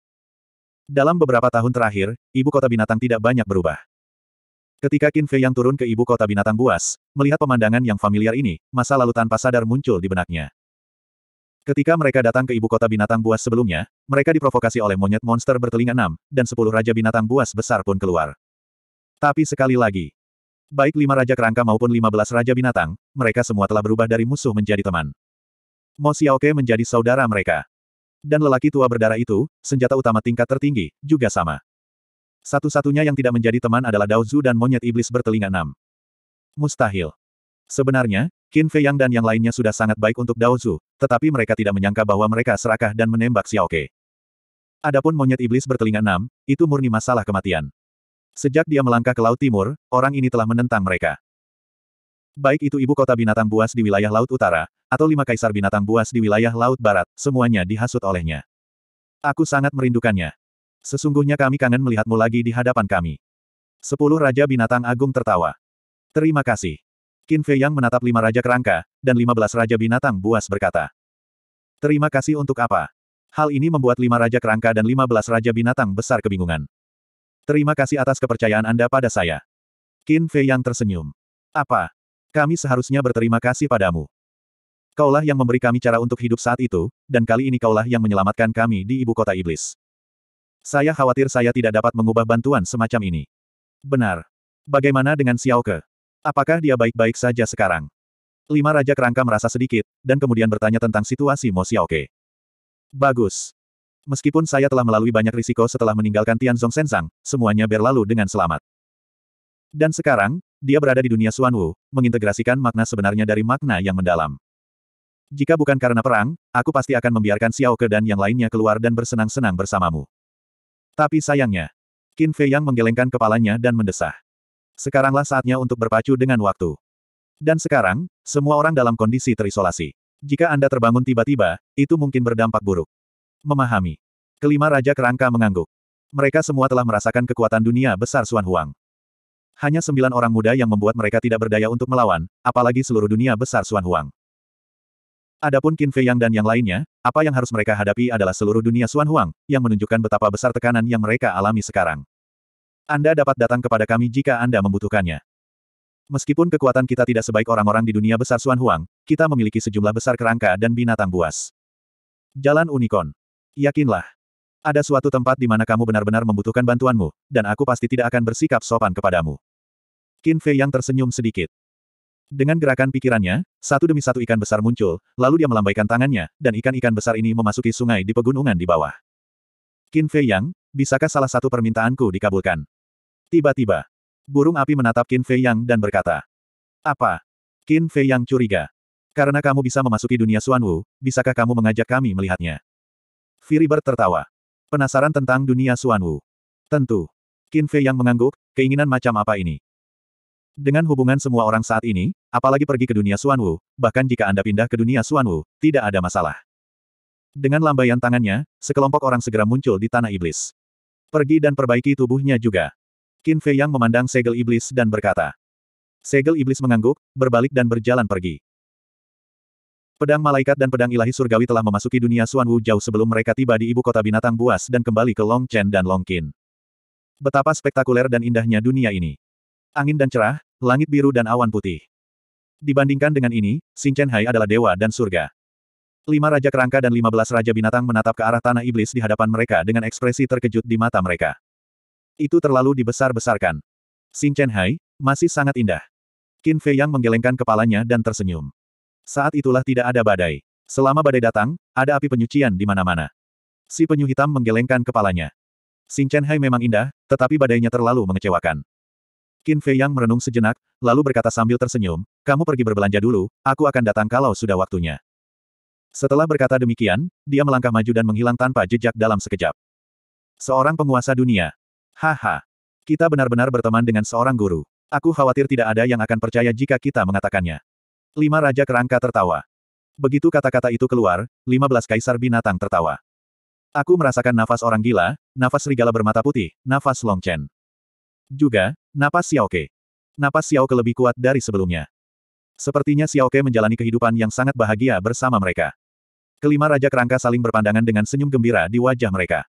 Dalam beberapa tahun terakhir, ibu kota binatang tidak banyak berubah. Ketika Qin Fei yang turun ke ibu kota binatang buas, melihat pemandangan yang familiar ini, masa lalu tanpa sadar muncul di benaknya. Ketika mereka datang ke ibu kota binatang buas sebelumnya, mereka diprovokasi oleh monyet monster bertelinga enam, dan sepuluh raja binatang buas besar pun keluar. Tapi sekali lagi, baik lima raja kerangka maupun lima belas raja binatang, mereka semua telah berubah dari musuh menjadi teman. Mo Xiaoke menjadi saudara mereka. Dan lelaki tua berdarah itu, senjata utama tingkat tertinggi, juga sama. Satu-satunya yang tidak menjadi teman adalah Dao Zhu dan monyet iblis bertelinga enam. Mustahil. Sebenarnya, Qin Fei Yang dan yang lainnya sudah sangat baik untuk Dao Zhu, tetapi mereka tidak menyangka bahwa mereka serakah dan menembak Xiaoke. Adapun monyet iblis bertelinga enam, itu murni masalah kematian. Sejak dia melangkah ke Laut Timur, orang ini telah menentang mereka. Baik itu ibu kota binatang buas di wilayah Laut Utara, atau lima kaisar binatang buas di wilayah Laut Barat, semuanya dihasut olehnya. Aku sangat merindukannya. Sesungguhnya kami kangen melihatmu lagi di hadapan kami. Sepuluh Raja Binatang Agung tertawa. Terima kasih. Qin Fei Yang menatap lima Raja Kerangka, dan lima belas Raja Binatang Buas berkata. Terima kasih untuk apa? Hal ini membuat lima Raja Kerangka dan lima belas Raja Binatang besar kebingungan. Terima kasih atas kepercayaan Anda pada saya. Qin Fei yang tersenyum. Apa? Kami seharusnya berterima kasih padamu. Kaulah yang memberi kami cara untuk hidup saat itu, dan kali ini kaulah yang menyelamatkan kami di ibu kota iblis. Saya khawatir saya tidak dapat mengubah bantuan semacam ini. Benar. Bagaimana dengan Xiao Ke? Apakah dia baik-baik saja sekarang? Lima Raja Kerangka merasa sedikit, dan kemudian bertanya tentang situasi Mo Xiao Ke. Bagus. Meskipun saya telah melalui banyak risiko setelah meninggalkan Tianzong Sensang, semuanya berlalu dengan selamat. Dan sekarang, dia berada di dunia Wu, mengintegrasikan makna sebenarnya dari makna yang mendalam. Jika bukan karena perang, aku pasti akan membiarkan Xiao Ke dan yang lainnya keluar dan bersenang-senang bersamamu. Tapi sayangnya, Qin Fei yang menggelengkan kepalanya dan mendesah. Sekaranglah saatnya untuk berpacu dengan waktu. Dan sekarang, semua orang dalam kondisi terisolasi. Jika Anda terbangun tiba-tiba, itu mungkin berdampak buruk. Memahami. Kelima Raja Kerangka mengangguk. Mereka semua telah merasakan kekuatan dunia besar Suan Huang. Hanya sembilan orang muda yang membuat mereka tidak berdaya untuk melawan, apalagi seluruh dunia besar Suan Huang. Adapun Qin Fei Yang dan yang lainnya, apa yang harus mereka hadapi adalah seluruh dunia Suan Huang, yang menunjukkan betapa besar tekanan yang mereka alami sekarang. Anda dapat datang kepada kami jika Anda membutuhkannya. Meskipun kekuatan kita tidak sebaik orang-orang di dunia besar Suan Huang, kita memiliki sejumlah besar kerangka dan binatang buas. Jalan Unicorn Yakinlah. Ada suatu tempat di mana kamu benar-benar membutuhkan bantuanmu, dan aku pasti tidak akan bersikap sopan kepadamu. Qin Fei yang tersenyum sedikit. Dengan gerakan pikirannya, satu demi satu ikan besar muncul, lalu dia melambaikan tangannya, dan ikan-ikan besar ini memasuki sungai di pegunungan di bawah. Qin Fei Yang, bisakah salah satu permintaanku dikabulkan? Tiba-tiba, burung api menatap Qin Fei Yang dan berkata, Apa? Qin Fei Yang curiga. Karena kamu bisa memasuki dunia Suan Wu, bisakah kamu mengajak kami melihatnya? Firibert tertawa. Penasaran tentang dunia Suanwu. Tentu. Qin Fei yang mengangguk, keinginan macam apa ini? Dengan hubungan semua orang saat ini, apalagi pergi ke dunia Suanwu, bahkan jika Anda pindah ke dunia Suanwu, tidak ada masalah. Dengan lambaian tangannya, sekelompok orang segera muncul di tanah iblis. Pergi dan perbaiki tubuhnya juga. Qin Fei yang memandang segel iblis dan berkata. Segel iblis mengangguk, berbalik dan berjalan pergi. Pedang malaikat dan pedang ilahi surgawi telah memasuki dunia Suan Wu jauh sebelum mereka tiba di ibu kota binatang buas dan kembali ke Long Chen dan Long Qin. Betapa spektakuler dan indahnya dunia ini. Angin dan cerah, langit biru dan awan putih. Dibandingkan dengan ini, Xin Chen Hai adalah dewa dan surga. Lima raja kerangka dan lima belas raja binatang menatap ke arah tanah iblis di hadapan mereka dengan ekspresi terkejut di mata mereka. Itu terlalu dibesar-besarkan. Xin Chen Hai, masih sangat indah. Qin Fei Yang menggelengkan kepalanya dan tersenyum. Saat itulah tidak ada badai. Selama badai datang, ada api penyucian di mana-mana. Si penyu hitam menggelengkan kepalanya. Sing Chen Hai memang indah, tetapi badainya terlalu mengecewakan. Qin Fei Yang merenung sejenak, lalu berkata sambil tersenyum, kamu pergi berbelanja dulu, aku akan datang kalau sudah waktunya. Setelah berkata demikian, dia melangkah maju dan menghilang tanpa jejak dalam sekejap. Seorang penguasa dunia. Haha. Kita benar-benar berteman dengan seorang guru. Aku khawatir tidak ada yang akan percaya jika kita mengatakannya. Lima Raja Kerangka tertawa. Begitu kata-kata itu keluar, lima belas kaisar binatang tertawa. Aku merasakan nafas orang gila, nafas serigala bermata putih, nafas Longchen. Juga, napas Xiaoke. Napas Xiaoke lebih kuat dari sebelumnya. Sepertinya Xiao Ke menjalani kehidupan yang sangat bahagia bersama mereka. Kelima Raja Kerangka saling berpandangan dengan senyum gembira di wajah mereka.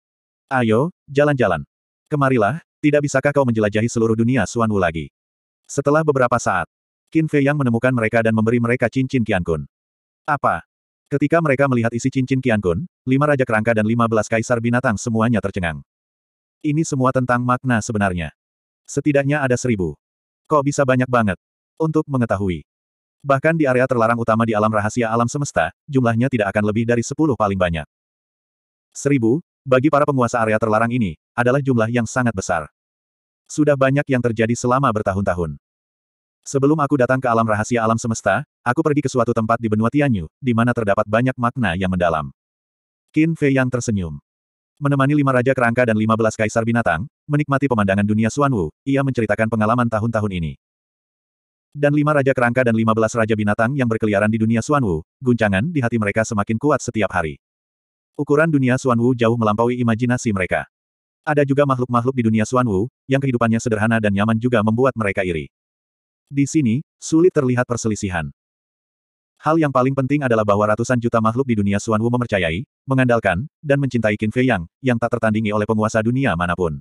Ayo, jalan-jalan. Kemarilah, tidak bisakah kau menjelajahi seluruh dunia Suanwu lagi? Setelah beberapa saat, Qin Fei Yang menemukan mereka dan memberi mereka cincin Qian Kun. Apa? Ketika mereka melihat isi cincin Qian Kun, lima raja kerangka dan lima belas kaisar binatang semuanya tercengang. Ini semua tentang makna sebenarnya. Setidaknya ada seribu. Kok bisa banyak banget? Untuk mengetahui. Bahkan di area terlarang utama di alam rahasia alam semesta, jumlahnya tidak akan lebih dari sepuluh paling banyak. Seribu, bagi para penguasa area terlarang ini, adalah jumlah yang sangat besar. Sudah banyak yang terjadi selama bertahun-tahun. Sebelum aku datang ke alam rahasia alam semesta, aku pergi ke suatu tempat di benua Tianyu, di mana terdapat banyak makna yang mendalam. Qin Fei yang tersenyum. Menemani lima raja kerangka dan lima belas kaisar binatang, menikmati pemandangan dunia Suanwu, ia menceritakan pengalaman tahun-tahun ini. Dan lima raja kerangka dan lima belas raja binatang yang berkeliaran di dunia Suanwu, guncangan di hati mereka semakin kuat setiap hari. Ukuran dunia Suanwu jauh melampaui imajinasi mereka. Ada juga makhluk-makhluk di dunia Suanwu, yang kehidupannya sederhana dan nyaman juga membuat mereka iri. Di sini, sulit terlihat perselisihan. Hal yang paling penting adalah bahwa ratusan juta makhluk di dunia Xuan Wu mempercayai, mengandalkan, dan mencintai Qin Fei Yang, yang tak tertandingi oleh penguasa dunia manapun.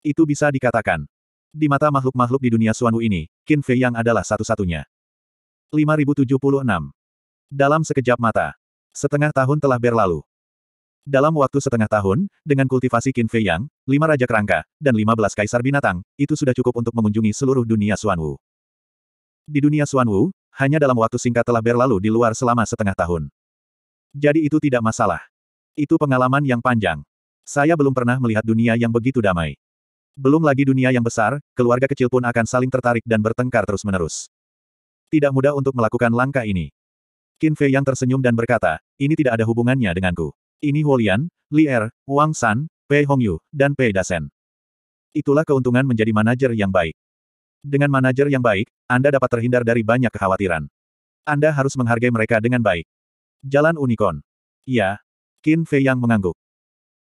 Itu bisa dikatakan. Di mata makhluk-makhluk di dunia Xuan Wu ini, Qin Fei Yang adalah satu-satunya. 5076. Dalam sekejap mata. Setengah tahun telah berlalu. Dalam waktu setengah tahun, dengan kultivasi Qin Fei Yang, lima raja kerangka, dan lima belas kaisar binatang, itu sudah cukup untuk mengunjungi seluruh dunia Xuan Wu. Di dunia Xuan Wu, hanya dalam waktu singkat telah berlalu di luar selama setengah tahun. Jadi itu tidak masalah. Itu pengalaman yang panjang. Saya belum pernah melihat dunia yang begitu damai. Belum lagi dunia yang besar, keluarga kecil pun akan saling tertarik dan bertengkar terus-menerus. Tidak mudah untuk melakukan langkah ini. Qin Fei yang tersenyum dan berkata, ini tidak ada hubungannya denganku. Ini Huolian, Li Er, Wang San, Pei Hongyu, dan Pei Dasen. Itulah keuntungan menjadi manajer yang baik. Dengan manajer yang baik, Anda dapat terhindar dari banyak kekhawatiran. Anda harus menghargai mereka dengan baik. Jalan Unicorn. Iya. Qin Fei yang mengangguk.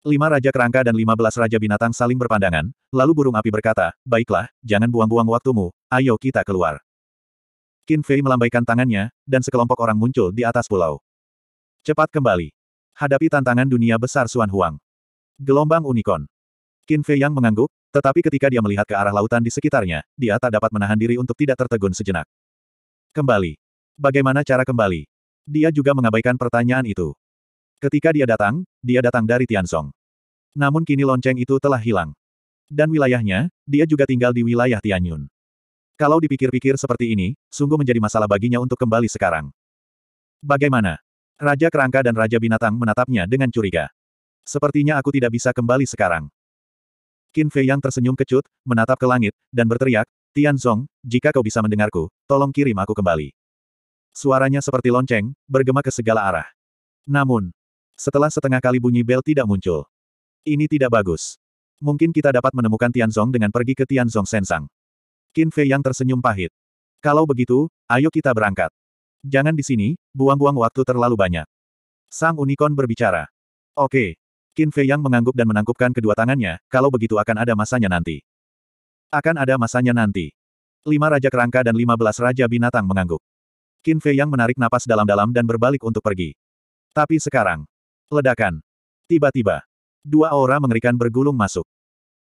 Lima raja kerangka dan lima belas raja binatang saling berpandangan, lalu burung api berkata, Baiklah, jangan buang-buang waktumu, ayo kita keluar. Qin Fei melambaikan tangannya, dan sekelompok orang muncul di atas pulau. Cepat kembali. Hadapi tantangan dunia besar Xuan Huang. Gelombang Unicorn. Qin Fei yang mengangguk, tetapi ketika dia melihat ke arah lautan di sekitarnya, dia tak dapat menahan diri untuk tidak tertegun sejenak. Kembali. Bagaimana cara kembali? Dia juga mengabaikan pertanyaan itu. Ketika dia datang, dia datang dari Tiansong. Namun kini lonceng itu telah hilang. Dan wilayahnya, dia juga tinggal di wilayah Tianyun. Kalau dipikir-pikir seperti ini, sungguh menjadi masalah baginya untuk kembali sekarang. Bagaimana? Raja Kerangka dan Raja Binatang menatapnya dengan curiga. Sepertinya aku tidak bisa kembali sekarang. Qin Fei yang tersenyum kecut, menatap ke langit, dan berteriak, Tian Zong, jika kau bisa mendengarku, tolong kirim aku kembali. Suaranya seperti lonceng, bergema ke segala arah. Namun, setelah setengah kali bunyi bel tidak muncul. Ini tidak bagus. Mungkin kita dapat menemukan Tian Tianzong dengan pergi ke Tian Tianzong Sensang. Qin Fei yang tersenyum pahit. Kalau begitu, ayo kita berangkat. Jangan di sini, buang-buang waktu terlalu banyak. Sang Unicorn berbicara. Oke. Qin Fei Yang mengangguk dan menangkupkan kedua tangannya, kalau begitu akan ada masanya nanti. Akan ada masanya nanti. Lima Raja Kerangka dan lima belas Raja Binatang mengangguk. Qin Fei Yang menarik napas dalam-dalam dan berbalik untuk pergi. Tapi sekarang. Ledakan. Tiba-tiba. Dua aura mengerikan bergulung masuk.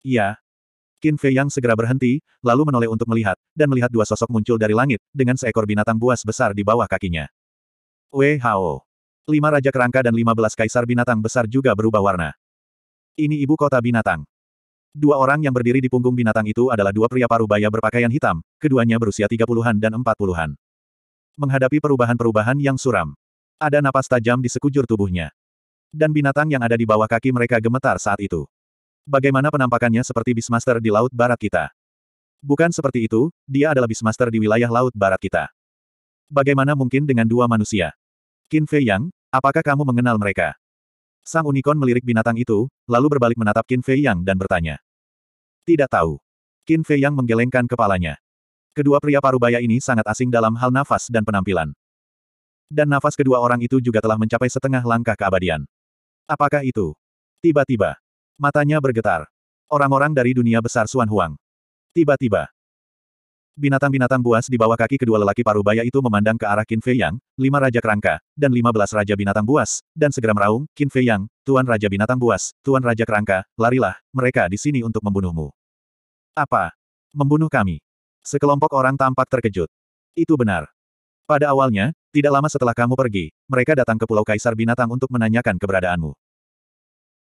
Iya. Qin Fei Yang segera berhenti, lalu menoleh untuk melihat, dan melihat dua sosok muncul dari langit, dengan seekor binatang buas besar di bawah kakinya. Wei Hao. Lima raja kerangka dan lima belas kaisar binatang besar juga berubah warna. Ini ibu kota binatang. Dua orang yang berdiri di punggung binatang itu adalah dua pria parubaya berpakaian hitam, keduanya berusia tiga puluhan dan empat puluhan. Menghadapi perubahan-perubahan yang suram. Ada napas tajam di sekujur tubuhnya. Dan binatang yang ada di bawah kaki mereka gemetar saat itu. Bagaimana penampakannya seperti Bismaster di Laut Barat kita? Bukan seperti itu, dia adalah Bismaster di wilayah Laut Barat kita. Bagaimana mungkin dengan dua manusia? Qin Fei Yang, apakah kamu mengenal mereka? Sang unicorn melirik binatang itu, lalu berbalik menatap Qin Fei Yang dan bertanya. Tidak tahu. Qin Fei Yang menggelengkan kepalanya. Kedua pria parubaya ini sangat asing dalam hal nafas dan penampilan. Dan nafas kedua orang itu juga telah mencapai setengah langkah keabadian. Apakah itu? Tiba-tiba. Matanya bergetar. Orang-orang dari dunia besar Suan Huang. Tiba-tiba. Binatang-binatang buas di bawah kaki kedua lelaki parubaya itu memandang ke arah Qin Fei Yang, lima raja kerangka, dan lima belas raja binatang buas, dan segera meraung, Qin Fei Yang, Tuan Raja Binatang Buas, Tuan Raja Kerangka, larilah, mereka di sini untuk membunuhmu. Apa? Membunuh kami? Sekelompok orang tampak terkejut. Itu benar. Pada awalnya, tidak lama setelah kamu pergi, mereka datang ke Pulau Kaisar Binatang untuk menanyakan keberadaanmu.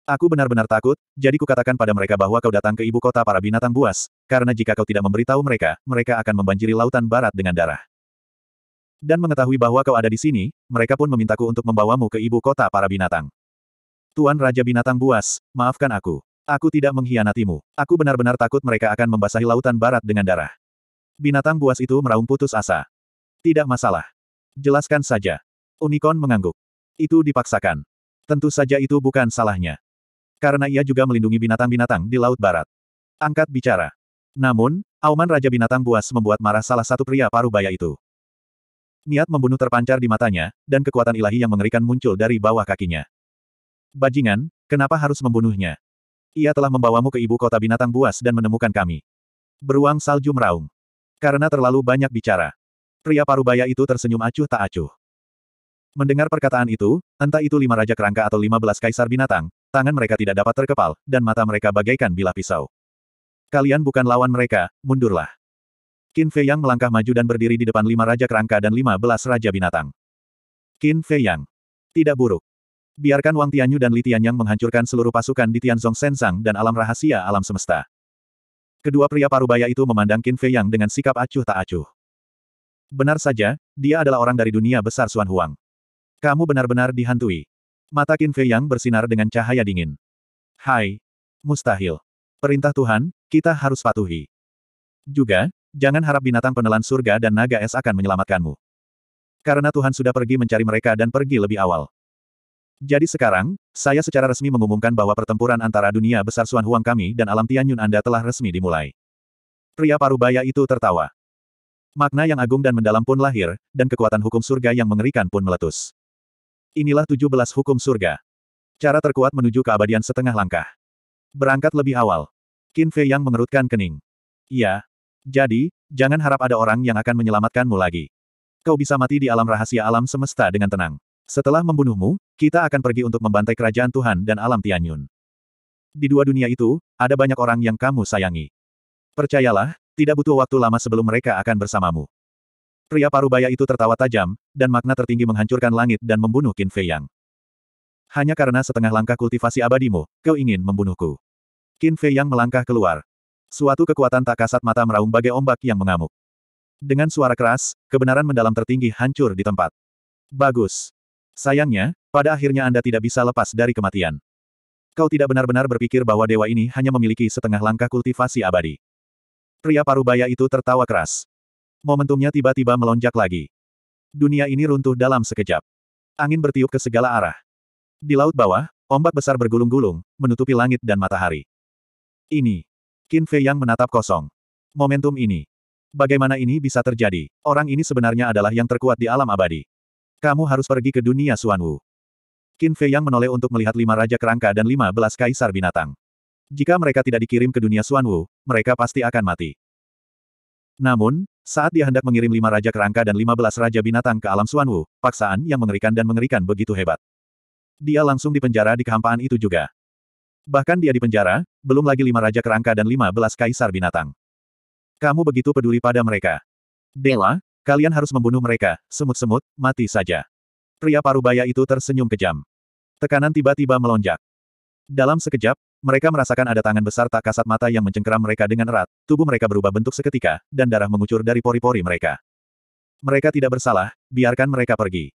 Aku benar-benar takut, jadi kukatakan pada mereka bahwa kau datang ke ibu kota para binatang buas, karena jika kau tidak memberitahu mereka, mereka akan membanjiri lautan barat dengan darah. Dan mengetahui bahwa kau ada di sini, mereka pun memintaku untuk membawamu ke ibu kota para binatang. Tuan Raja Binatang Buas, maafkan aku. Aku tidak mengkhianatimu. Aku benar-benar takut mereka akan membasahi lautan barat dengan darah. Binatang buas itu meraung putus asa. Tidak masalah. Jelaskan saja. Unicorn mengangguk. Itu dipaksakan. Tentu saja itu bukan salahnya. Karena ia juga melindungi binatang-binatang di Laut Barat. Angkat bicara. Namun, auman Raja Binatang Buas membuat marah salah satu pria paruh baya itu. Niat membunuh terpancar di matanya, dan kekuatan ilahi yang mengerikan muncul dari bawah kakinya. Bajingan, kenapa harus membunuhnya? Ia telah membawamu ke ibu kota binatang buas dan menemukan kami. Beruang salju meraung. Karena terlalu banyak bicara. Pria parubaya itu tersenyum acuh tak acuh. Mendengar perkataan itu, entah itu lima raja kerangka atau lima belas kaisar binatang, tangan mereka tidak dapat terkepal, dan mata mereka bagaikan bilah pisau. Kalian bukan lawan mereka, mundurlah. Qin Fei Yang melangkah maju dan berdiri di depan lima raja kerangka dan lima belas raja binatang. Qin Fei Yang. Tidak buruk. Biarkan Wang Tianyu dan Li Tianyang menghancurkan seluruh pasukan di Tianzong Sensang dan alam rahasia alam semesta. Kedua pria parubaya itu memandang Qin Fei Yang dengan sikap acuh tak acuh. Benar saja, dia adalah orang dari dunia besar Xuan Huang. Kamu benar-benar dihantui. Mata Qin Fei yang bersinar dengan cahaya dingin. Hai. Mustahil. Perintah Tuhan, kita harus patuhi. Juga, jangan harap binatang penelan surga dan naga es akan menyelamatkanmu. Karena Tuhan sudah pergi mencari mereka dan pergi lebih awal. Jadi sekarang, saya secara resmi mengumumkan bahwa pertempuran antara dunia besar Suan Huang kami dan alam Tianyun Anda telah resmi dimulai. Pria parubaya itu tertawa. Makna yang agung dan mendalam pun lahir, dan kekuatan hukum surga yang mengerikan pun meletus. Inilah 17 hukum surga. Cara terkuat menuju keabadian setengah langkah. Berangkat lebih awal. Qin Fei yang mengerutkan kening. Iya. Jadi, jangan harap ada orang yang akan menyelamatkanmu lagi. Kau bisa mati di alam rahasia alam semesta dengan tenang. Setelah membunuhmu, kita akan pergi untuk membantai kerajaan Tuhan dan alam Tianyun. Di dua dunia itu, ada banyak orang yang kamu sayangi. Percayalah, tidak butuh waktu lama sebelum mereka akan bersamamu. Pria parubaya itu tertawa tajam, dan makna tertinggi menghancurkan langit dan membunuh Qin Fei Yang. Hanya karena setengah langkah kultivasi abadimu, kau ingin membunuhku. Qin Fei Yang melangkah keluar. Suatu kekuatan tak kasat mata meraung bagai ombak yang mengamuk. Dengan suara keras, kebenaran mendalam tertinggi hancur di tempat. Bagus. Sayangnya, pada akhirnya Anda tidak bisa lepas dari kematian. Kau tidak benar-benar berpikir bahwa dewa ini hanya memiliki setengah langkah kultivasi abadi. Pria parubaya itu tertawa keras momentumnya tiba-tiba melonjak lagi. Dunia ini runtuh dalam sekejap. Angin bertiup ke segala arah. Di laut bawah, ombak besar bergulung-gulung, menutupi langit dan matahari. Ini. Qin Fei yang menatap kosong. Momentum ini. Bagaimana ini bisa terjadi? Orang ini sebenarnya adalah yang terkuat di alam abadi. Kamu harus pergi ke dunia Suan Wu. Qin Fei yang menoleh untuk melihat lima raja kerangka dan lima belas kaisar binatang. Jika mereka tidak dikirim ke dunia Suan Wu, mereka pasti akan mati. Namun, saat dia hendak mengirim lima raja kerangka dan lima belas raja binatang ke alam Suanwu, paksaan yang mengerikan dan mengerikan begitu hebat. Dia langsung dipenjara di kehampaan itu juga. Bahkan dia dipenjara, belum lagi lima raja kerangka dan lima belas kaisar binatang. Kamu begitu peduli pada mereka. Dela, kalian harus membunuh mereka, semut-semut, mati saja. Pria parubaya itu tersenyum kejam. Tekanan tiba-tiba melonjak. Dalam sekejap, mereka merasakan ada tangan besar tak kasat mata yang mencengkeram mereka dengan erat, tubuh mereka berubah bentuk seketika, dan darah mengucur dari pori-pori mereka. Mereka tidak bersalah, biarkan mereka pergi.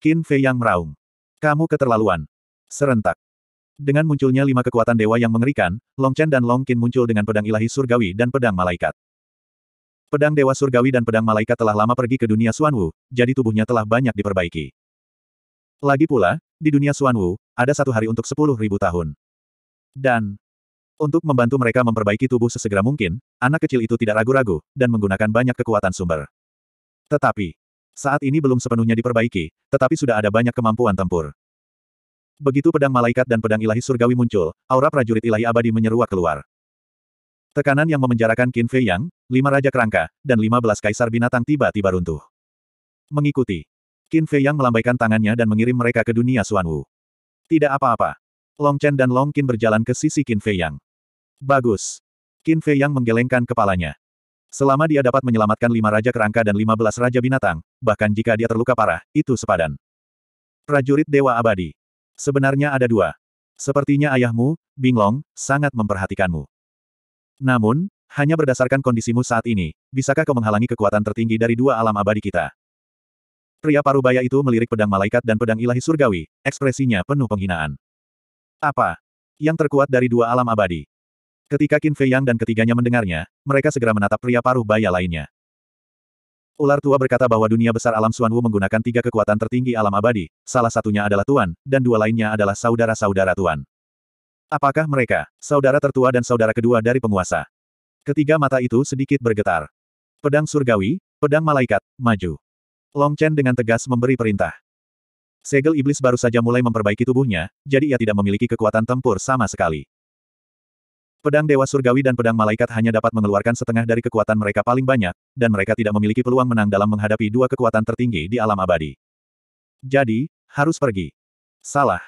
Qin Fei yang meraung. Kamu keterlaluan. Serentak. Dengan munculnya lima kekuatan dewa yang mengerikan, Long Chen dan Long Qin muncul dengan pedang ilahi surgawi dan pedang malaikat. Pedang dewa surgawi dan pedang malaikat telah lama pergi ke dunia Suanwu, jadi tubuhnya telah banyak diperbaiki. Lagi pula, di dunia Suanwu, ada satu hari untuk sepuluh ribu tahun. Dan untuk membantu mereka memperbaiki tubuh sesegera mungkin, anak kecil itu tidak ragu-ragu, dan menggunakan banyak kekuatan sumber. Tetapi, saat ini belum sepenuhnya diperbaiki, tetapi sudah ada banyak kemampuan tempur. Begitu pedang malaikat dan pedang ilahi surgawi muncul, aura prajurit ilahi abadi menyeruak keluar. Tekanan yang memenjarakan Qin Fei Yang, lima raja kerangka, dan lima belas kaisar binatang tiba-tiba runtuh. Mengikuti. Qin Fei Yang melambaikan tangannya dan mengirim mereka ke dunia Suan Wu. Tidak apa-apa. Long Chen dan Long Qin berjalan ke sisi Qin Fei Yang. Bagus. Qin Fei Yang menggelengkan kepalanya. Selama dia dapat menyelamatkan lima raja kerangka dan lima belas raja binatang, bahkan jika dia terluka parah, itu sepadan. Prajurit Dewa Abadi. Sebenarnya ada dua. Sepertinya ayahmu, Bing Long, sangat memperhatikanmu. Namun, hanya berdasarkan kondisimu saat ini, bisakah kau menghalangi kekuatan tertinggi dari dua alam abadi kita? Pria parubaya itu melirik pedang malaikat dan pedang ilahi surgawi, ekspresinya penuh penghinaan. Apa? Yang terkuat dari dua alam abadi. Ketika Qin Fei Yang dan ketiganya mendengarnya, mereka segera menatap pria paruh baya lainnya. Ular tua berkata bahwa dunia besar alam Suan Wu menggunakan tiga kekuatan tertinggi alam abadi, salah satunya adalah Tuan, dan dua lainnya adalah saudara-saudara Tuan. Apakah mereka, saudara tertua dan saudara kedua dari penguasa? Ketiga mata itu sedikit bergetar. Pedang surgawi, pedang malaikat, maju. Long Chen dengan tegas memberi perintah. Segel iblis baru saja mulai memperbaiki tubuhnya, jadi ia tidak memiliki kekuatan tempur sama sekali. Pedang Dewa Surgawi dan Pedang Malaikat hanya dapat mengeluarkan setengah dari kekuatan mereka paling banyak, dan mereka tidak memiliki peluang menang dalam menghadapi dua kekuatan tertinggi di alam abadi. Jadi, harus pergi. Salah.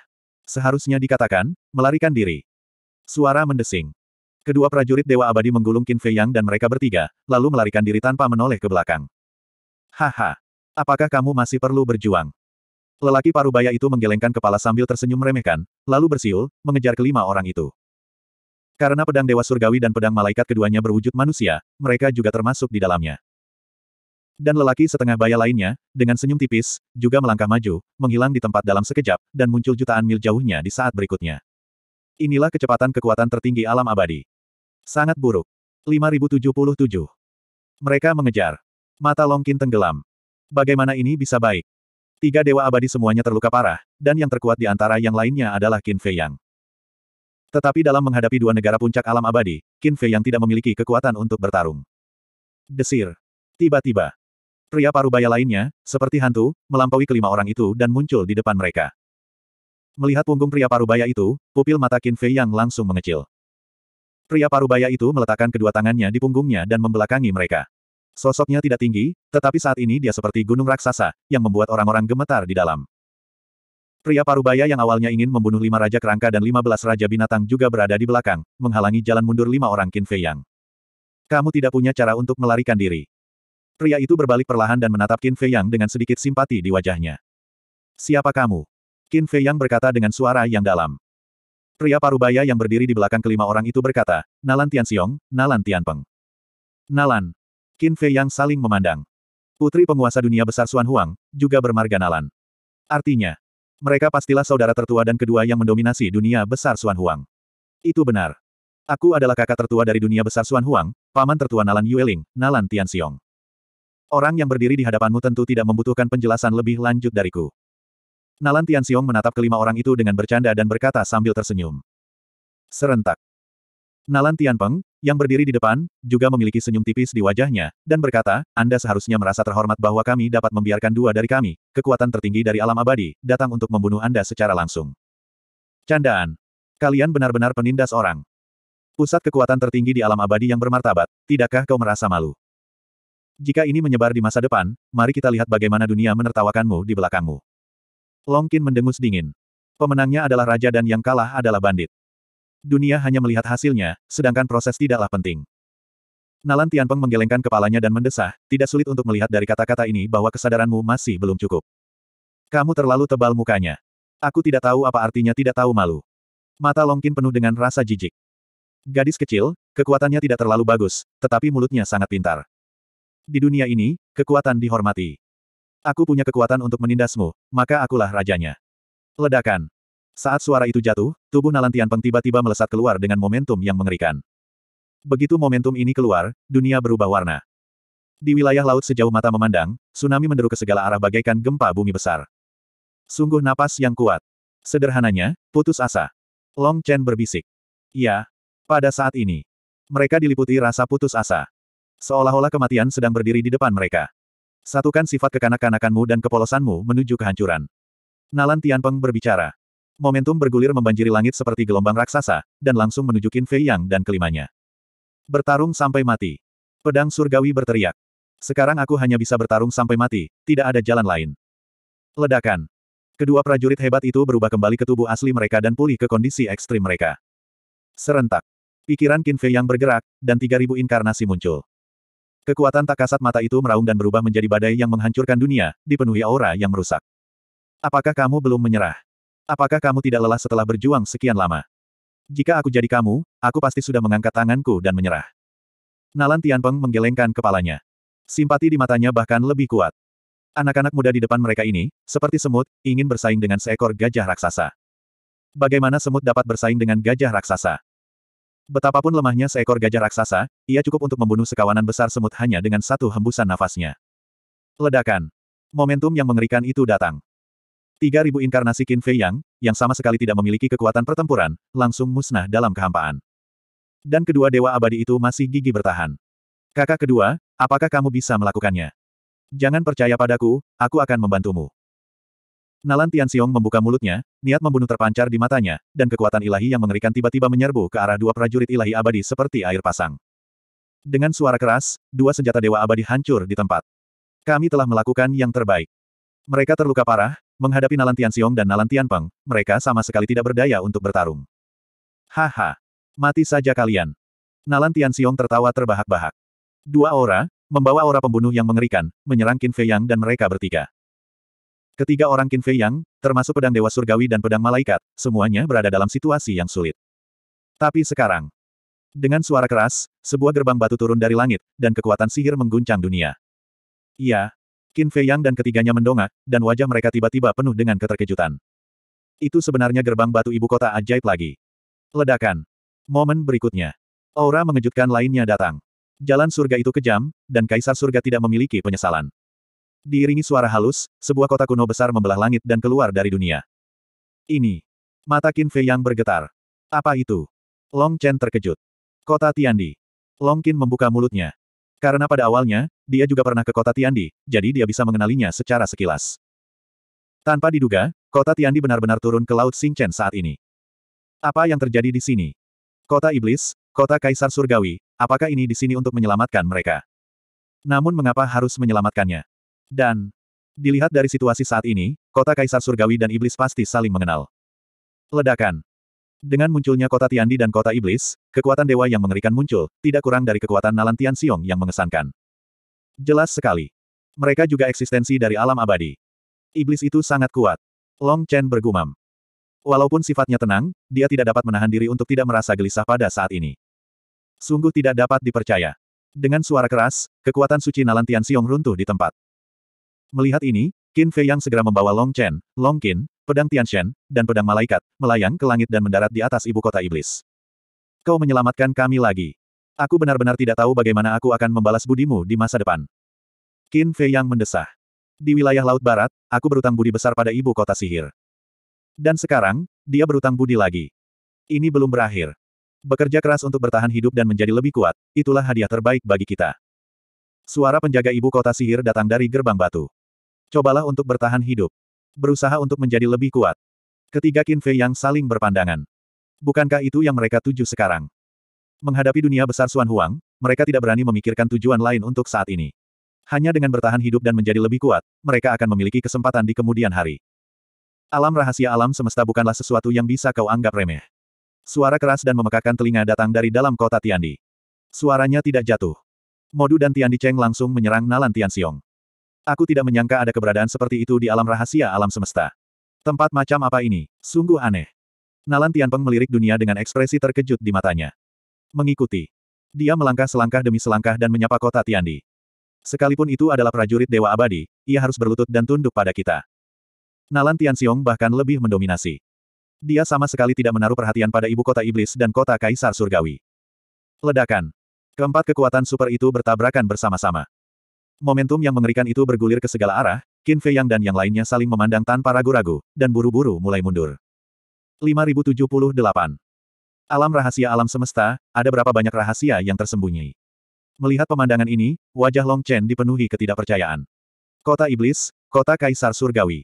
Seharusnya dikatakan, melarikan diri. Suara mendesing. Kedua prajurit Dewa Abadi menggulung Qin Fei Yang dan mereka bertiga, lalu melarikan diri tanpa menoleh ke belakang. Haha. Apakah kamu masih perlu berjuang? Lelaki parubaya itu menggelengkan kepala sambil tersenyum meremehkan, lalu bersiul, mengejar kelima orang itu. Karena pedang Dewa Surgawi dan pedang malaikat keduanya berwujud manusia, mereka juga termasuk di dalamnya. Dan lelaki setengah baya lainnya, dengan senyum tipis, juga melangkah maju, menghilang di tempat dalam sekejap, dan muncul jutaan mil jauhnya di saat berikutnya. Inilah kecepatan kekuatan tertinggi alam abadi. Sangat buruk. 5077. Mereka mengejar. Mata Longkin tenggelam. Bagaimana ini bisa baik? Tiga dewa abadi semuanya terluka parah, dan yang terkuat di antara yang lainnya adalah Qin Fei Yang. Tetapi dalam menghadapi dua negara puncak alam abadi, Qin Fei Yang tidak memiliki kekuatan untuk bertarung. Desir. Tiba-tiba. Pria parubaya lainnya, seperti hantu, melampaui kelima orang itu dan muncul di depan mereka. Melihat punggung pria parubaya itu, pupil mata Qin Fei Yang langsung mengecil. Pria parubaya itu meletakkan kedua tangannya di punggungnya dan membelakangi mereka. Sosoknya tidak tinggi, tetapi saat ini dia seperti gunung raksasa, yang membuat orang-orang gemetar di dalam. Pria parubaya yang awalnya ingin membunuh lima raja kerangka dan lima belas raja binatang juga berada di belakang, menghalangi jalan mundur lima orang Qin Fei Yang. Kamu tidak punya cara untuk melarikan diri. Pria itu berbalik perlahan dan menatap Qin Fei Yang dengan sedikit simpati di wajahnya. Siapa kamu? Qin Fei Yang berkata dengan suara yang dalam. Pria parubaya yang berdiri di belakang kelima orang itu berkata, Nalan Tianxiong, Nalan Tianpeng. Nalan, Qin Fei yang saling memandang. Putri penguasa dunia besar Xuan Huang, juga bermarga Nalan. Artinya, mereka pastilah saudara tertua dan kedua yang mendominasi dunia besar Xuan Huang. Itu benar. Aku adalah kakak tertua dari dunia besar Xuan Huang, paman tertua Nalan Yueling, Nalan Tianxiong. Orang yang berdiri di hadapanmu tentu tidak membutuhkan penjelasan lebih lanjut dariku. Nalan Tianxiong menatap kelima orang itu dengan bercanda dan berkata sambil tersenyum. Serentak. Nalan Tianpeng, yang berdiri di depan, juga memiliki senyum tipis di wajahnya, dan berkata, Anda seharusnya merasa terhormat bahwa kami dapat membiarkan dua dari kami, kekuatan tertinggi dari alam abadi, datang untuk membunuh Anda secara langsung. Candaan. Kalian benar-benar penindas orang. Pusat kekuatan tertinggi di alam abadi yang bermartabat, tidakkah kau merasa malu? Jika ini menyebar di masa depan, mari kita lihat bagaimana dunia menertawakanmu di belakangmu. Longkin mendengus dingin. Pemenangnya adalah raja dan yang kalah adalah bandit. Dunia hanya melihat hasilnya, sedangkan proses tidaklah penting. Nalan Tianpeng menggelengkan kepalanya dan mendesah, tidak sulit untuk melihat dari kata-kata ini bahwa kesadaranmu masih belum cukup. Kamu terlalu tebal mukanya. Aku tidak tahu apa artinya tidak tahu malu. Mata Longkin penuh dengan rasa jijik. Gadis kecil, kekuatannya tidak terlalu bagus, tetapi mulutnya sangat pintar. Di dunia ini, kekuatan dihormati. Aku punya kekuatan untuk menindasmu, maka akulah rajanya. Ledakan. Saat suara itu jatuh, tubuh Nalantian Peng tiba-tiba melesat keluar dengan momentum yang mengerikan. Begitu momentum ini keluar, dunia berubah warna. Di wilayah laut sejauh mata memandang, tsunami menderu ke segala arah bagaikan gempa bumi besar. Sungguh napas yang kuat. Sederhananya, putus asa. Long Chen berbisik. Ya, pada saat ini. Mereka diliputi rasa putus asa. Seolah-olah kematian sedang berdiri di depan mereka. Satukan sifat kekanak-kanakanmu dan kepolosanmu menuju kehancuran. Nalan Tianpeng berbicara. Momentum bergulir membanjiri langit seperti gelombang raksasa, dan langsung menuju Qin Fei Yang dan kelimanya. Bertarung sampai mati. Pedang surgawi berteriak. Sekarang aku hanya bisa bertarung sampai mati, tidak ada jalan lain. Ledakan. Kedua prajurit hebat itu berubah kembali ke tubuh asli mereka dan pulih ke kondisi ekstrim mereka. Serentak. Pikiran Qin Fei yang bergerak, dan 3000 inkarnasi muncul. Kekuatan tak kasat mata itu meraung dan berubah menjadi badai yang menghancurkan dunia, dipenuhi aura yang merusak. Apakah kamu belum menyerah? Apakah kamu tidak lelah setelah berjuang sekian lama? Jika aku jadi kamu, aku pasti sudah mengangkat tanganku dan menyerah. Nalan Tianpeng menggelengkan kepalanya. Simpati di matanya bahkan lebih kuat. Anak-anak muda di depan mereka ini, seperti semut, ingin bersaing dengan seekor gajah raksasa. Bagaimana semut dapat bersaing dengan gajah raksasa? Betapapun lemahnya seekor gajah raksasa, ia cukup untuk membunuh sekawanan besar semut hanya dengan satu hembusan nafasnya. Ledakan. Momentum yang mengerikan itu datang. Tiga ribu inkarnasi Qin Fei Yang, yang sama sekali tidak memiliki kekuatan pertempuran, langsung musnah dalam kehampaan. Dan kedua dewa abadi itu masih gigi bertahan. Kakak kedua, apakah kamu bisa melakukannya? Jangan percaya padaku, aku akan membantumu. Nalan Tianxiong membuka mulutnya, niat membunuh terpancar di matanya, dan kekuatan ilahi yang mengerikan tiba-tiba menyerbu ke arah dua prajurit ilahi abadi seperti air pasang. Dengan suara keras, dua senjata dewa abadi hancur di tempat. Kami telah melakukan yang terbaik. Mereka terluka parah, Menghadapi Nalan Tianxiong dan Nalan Tianpeng, mereka sama sekali tidak berdaya untuk bertarung. Haha! Mati saja kalian! Nalan Tianxiong tertawa terbahak-bahak. Dua aura, membawa aura pembunuh yang mengerikan, menyerang Qin Fei Yang dan mereka bertiga. Ketiga orang Qin Fei Yang, termasuk pedang Dewa Surgawi dan pedang malaikat, semuanya berada dalam situasi yang sulit. Tapi sekarang, dengan suara keras, sebuah gerbang batu turun dari langit, dan kekuatan sihir mengguncang dunia. Iya, Qin Fei Yang dan ketiganya mendongak, dan wajah mereka tiba-tiba penuh dengan keterkejutan. Itu sebenarnya gerbang batu ibu kota ajaib lagi. Ledakan. Momen berikutnya. Aura mengejutkan lainnya datang. Jalan surga itu kejam, dan kaisar surga tidak memiliki penyesalan. Diiringi suara halus, sebuah kota kuno besar membelah langit dan keluar dari dunia. Ini. Mata Qin Fei Yang bergetar. Apa itu? Long Chen terkejut. Kota Tiandi. Long Qin membuka mulutnya. Karena pada awalnya, dia juga pernah ke kota Tiandi, jadi dia bisa mengenalinya secara sekilas. Tanpa diduga, kota Tiandi benar-benar turun ke Laut Xingchen saat ini. Apa yang terjadi di sini? Kota Iblis, kota Kaisar Surgawi, apakah ini di sini untuk menyelamatkan mereka? Namun mengapa harus menyelamatkannya? Dan, dilihat dari situasi saat ini, kota Kaisar Surgawi dan Iblis pasti saling mengenal. Ledakan. Dengan munculnya kota Tiandi dan kota Iblis, kekuatan dewa yang mengerikan muncul, tidak kurang dari kekuatan nalantian Tian yang mengesankan. Jelas sekali. Mereka juga eksistensi dari alam abadi. Iblis itu sangat kuat. Long Chen bergumam. Walaupun sifatnya tenang, dia tidak dapat menahan diri untuk tidak merasa gelisah pada saat ini. Sungguh tidak dapat dipercaya. Dengan suara keras, kekuatan suci Nalan Tian Xiong runtuh di tempat. Melihat ini, Qin Fei yang segera membawa Long Chen, Long Qin, pedang Tian Shen, dan pedang malaikat, melayang ke langit dan mendarat di atas ibu kota iblis. Kau menyelamatkan kami lagi. Aku benar-benar tidak tahu bagaimana aku akan membalas budimu di masa depan. Qin Fei yang mendesah. Di wilayah Laut Barat, aku berutang budi besar pada ibu kota sihir. Dan sekarang, dia berutang budi lagi. Ini belum berakhir. Bekerja keras untuk bertahan hidup dan menjadi lebih kuat, itulah hadiah terbaik bagi kita. Suara penjaga ibu kota sihir datang dari gerbang batu. Cobalah untuk bertahan hidup. Berusaha untuk menjadi lebih kuat. Ketiga Qin Fei yang saling berpandangan. Bukankah itu yang mereka tuju sekarang? Menghadapi dunia besar Xuan Huang, mereka tidak berani memikirkan tujuan lain untuk saat ini. Hanya dengan bertahan hidup dan menjadi lebih kuat, mereka akan memiliki kesempatan di kemudian hari. Alam rahasia alam semesta bukanlah sesuatu yang bisa kau anggap remeh. Suara keras dan memekakan telinga datang dari dalam kota Tiandi. Suaranya tidak jatuh. Modu dan Tiandi Cheng langsung menyerang Nalan Tianxiong. Aku tidak menyangka ada keberadaan seperti itu di alam rahasia alam semesta. Tempat macam apa ini? Sungguh aneh. Nalan Tianpeng melirik dunia dengan ekspresi terkejut di matanya. Mengikuti. Dia melangkah selangkah demi selangkah dan menyapa kota Tiandi. Sekalipun itu adalah prajurit Dewa Abadi, ia harus berlutut dan tunduk pada kita. Nalan Tianxiong bahkan lebih mendominasi. Dia sama sekali tidak menaruh perhatian pada ibu kota iblis dan kota kaisar surgawi. Ledakan. Keempat kekuatan super itu bertabrakan bersama-sama. Momentum yang mengerikan itu bergulir ke segala arah, Qin Fei Yang dan yang lainnya saling memandang tanpa ragu-ragu, dan buru-buru mulai mundur. 5078 Alam rahasia alam semesta, ada berapa banyak rahasia yang tersembunyi. Melihat pemandangan ini, wajah Long Chen dipenuhi ketidakpercayaan. Kota Iblis, kota Kaisar Surgawi.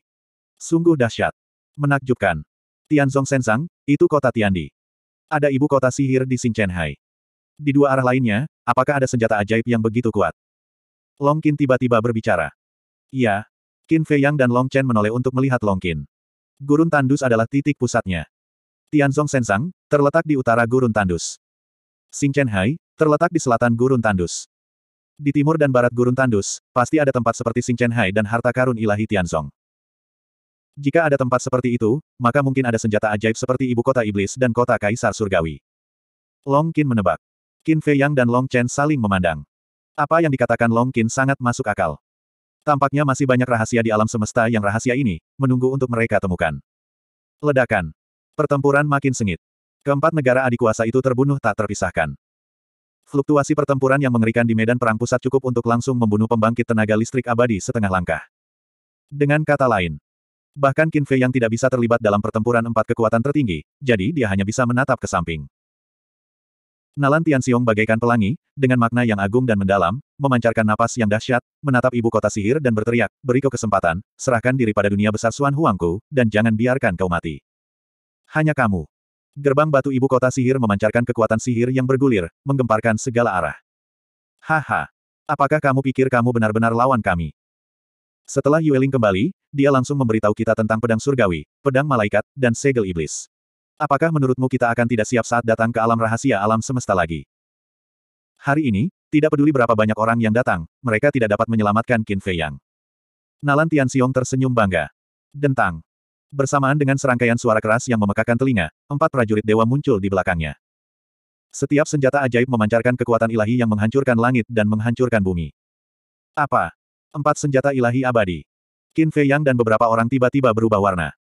Sungguh dahsyat. Menakjubkan. Tianzong Sensang, itu kota Tiandi. Ada ibu kota sihir di Hai. Di dua arah lainnya, apakah ada senjata ajaib yang begitu kuat? Long Qin tiba-tiba berbicara. Iya. Qin Fei Yang dan Long Chen menoleh untuk melihat Long Qin. Gurun tandus adalah titik pusatnya. Tianzong Sensang, terletak di utara Gurun Tandus. Hai, terletak di selatan Gurun Tandus. Di timur dan barat Gurun Tandus, pasti ada tempat seperti Hai dan harta karun ilahi Tianzong. Jika ada tempat seperti itu, maka mungkin ada senjata ajaib seperti ibu kota iblis dan kota kaisar surgawi. Long Qin menebak. Qin Fei Yang dan Long Chen saling memandang. Apa yang dikatakan Long Qin sangat masuk akal. Tampaknya masih banyak rahasia di alam semesta yang rahasia ini, menunggu untuk mereka temukan. Ledakan. Pertempuran makin sengit. Keempat negara adikuasa itu terbunuh tak terpisahkan. Fluktuasi pertempuran yang mengerikan di medan perang pusat cukup untuk langsung membunuh pembangkit tenaga listrik abadi setengah langkah. Dengan kata lain, bahkan Qin Fei yang tidak bisa terlibat dalam pertempuran empat kekuatan tertinggi, jadi dia hanya bisa menatap ke samping. Nalan Tianxiong bagaikan pelangi, dengan makna yang agung dan mendalam, memancarkan napas yang dahsyat, menatap ibu kota sihir dan berteriak, beri kau kesempatan, serahkan diri pada dunia besar Suan Huangku, dan jangan biarkan kau mati. Hanya kamu. Gerbang batu ibu kota sihir memancarkan kekuatan sihir yang bergulir, menggemparkan segala arah. Haha. Apakah kamu pikir kamu benar-benar lawan kami? Setelah Yueling kembali, dia langsung memberitahu kita tentang pedang surgawi, pedang malaikat, dan segel iblis. Apakah menurutmu kita akan tidak siap saat datang ke alam rahasia alam semesta lagi? Hari ini, tidak peduli berapa banyak orang yang datang, mereka tidak dapat menyelamatkan Qin Fei Yang. Nalan Xiong tersenyum bangga. Dentang. Bersamaan dengan serangkaian suara keras yang memekakan telinga, empat prajurit dewa muncul di belakangnya. Setiap senjata ajaib memancarkan kekuatan ilahi yang menghancurkan langit dan menghancurkan bumi. Apa? Empat senjata ilahi abadi. Qin Fei Yang dan beberapa orang tiba-tiba berubah warna.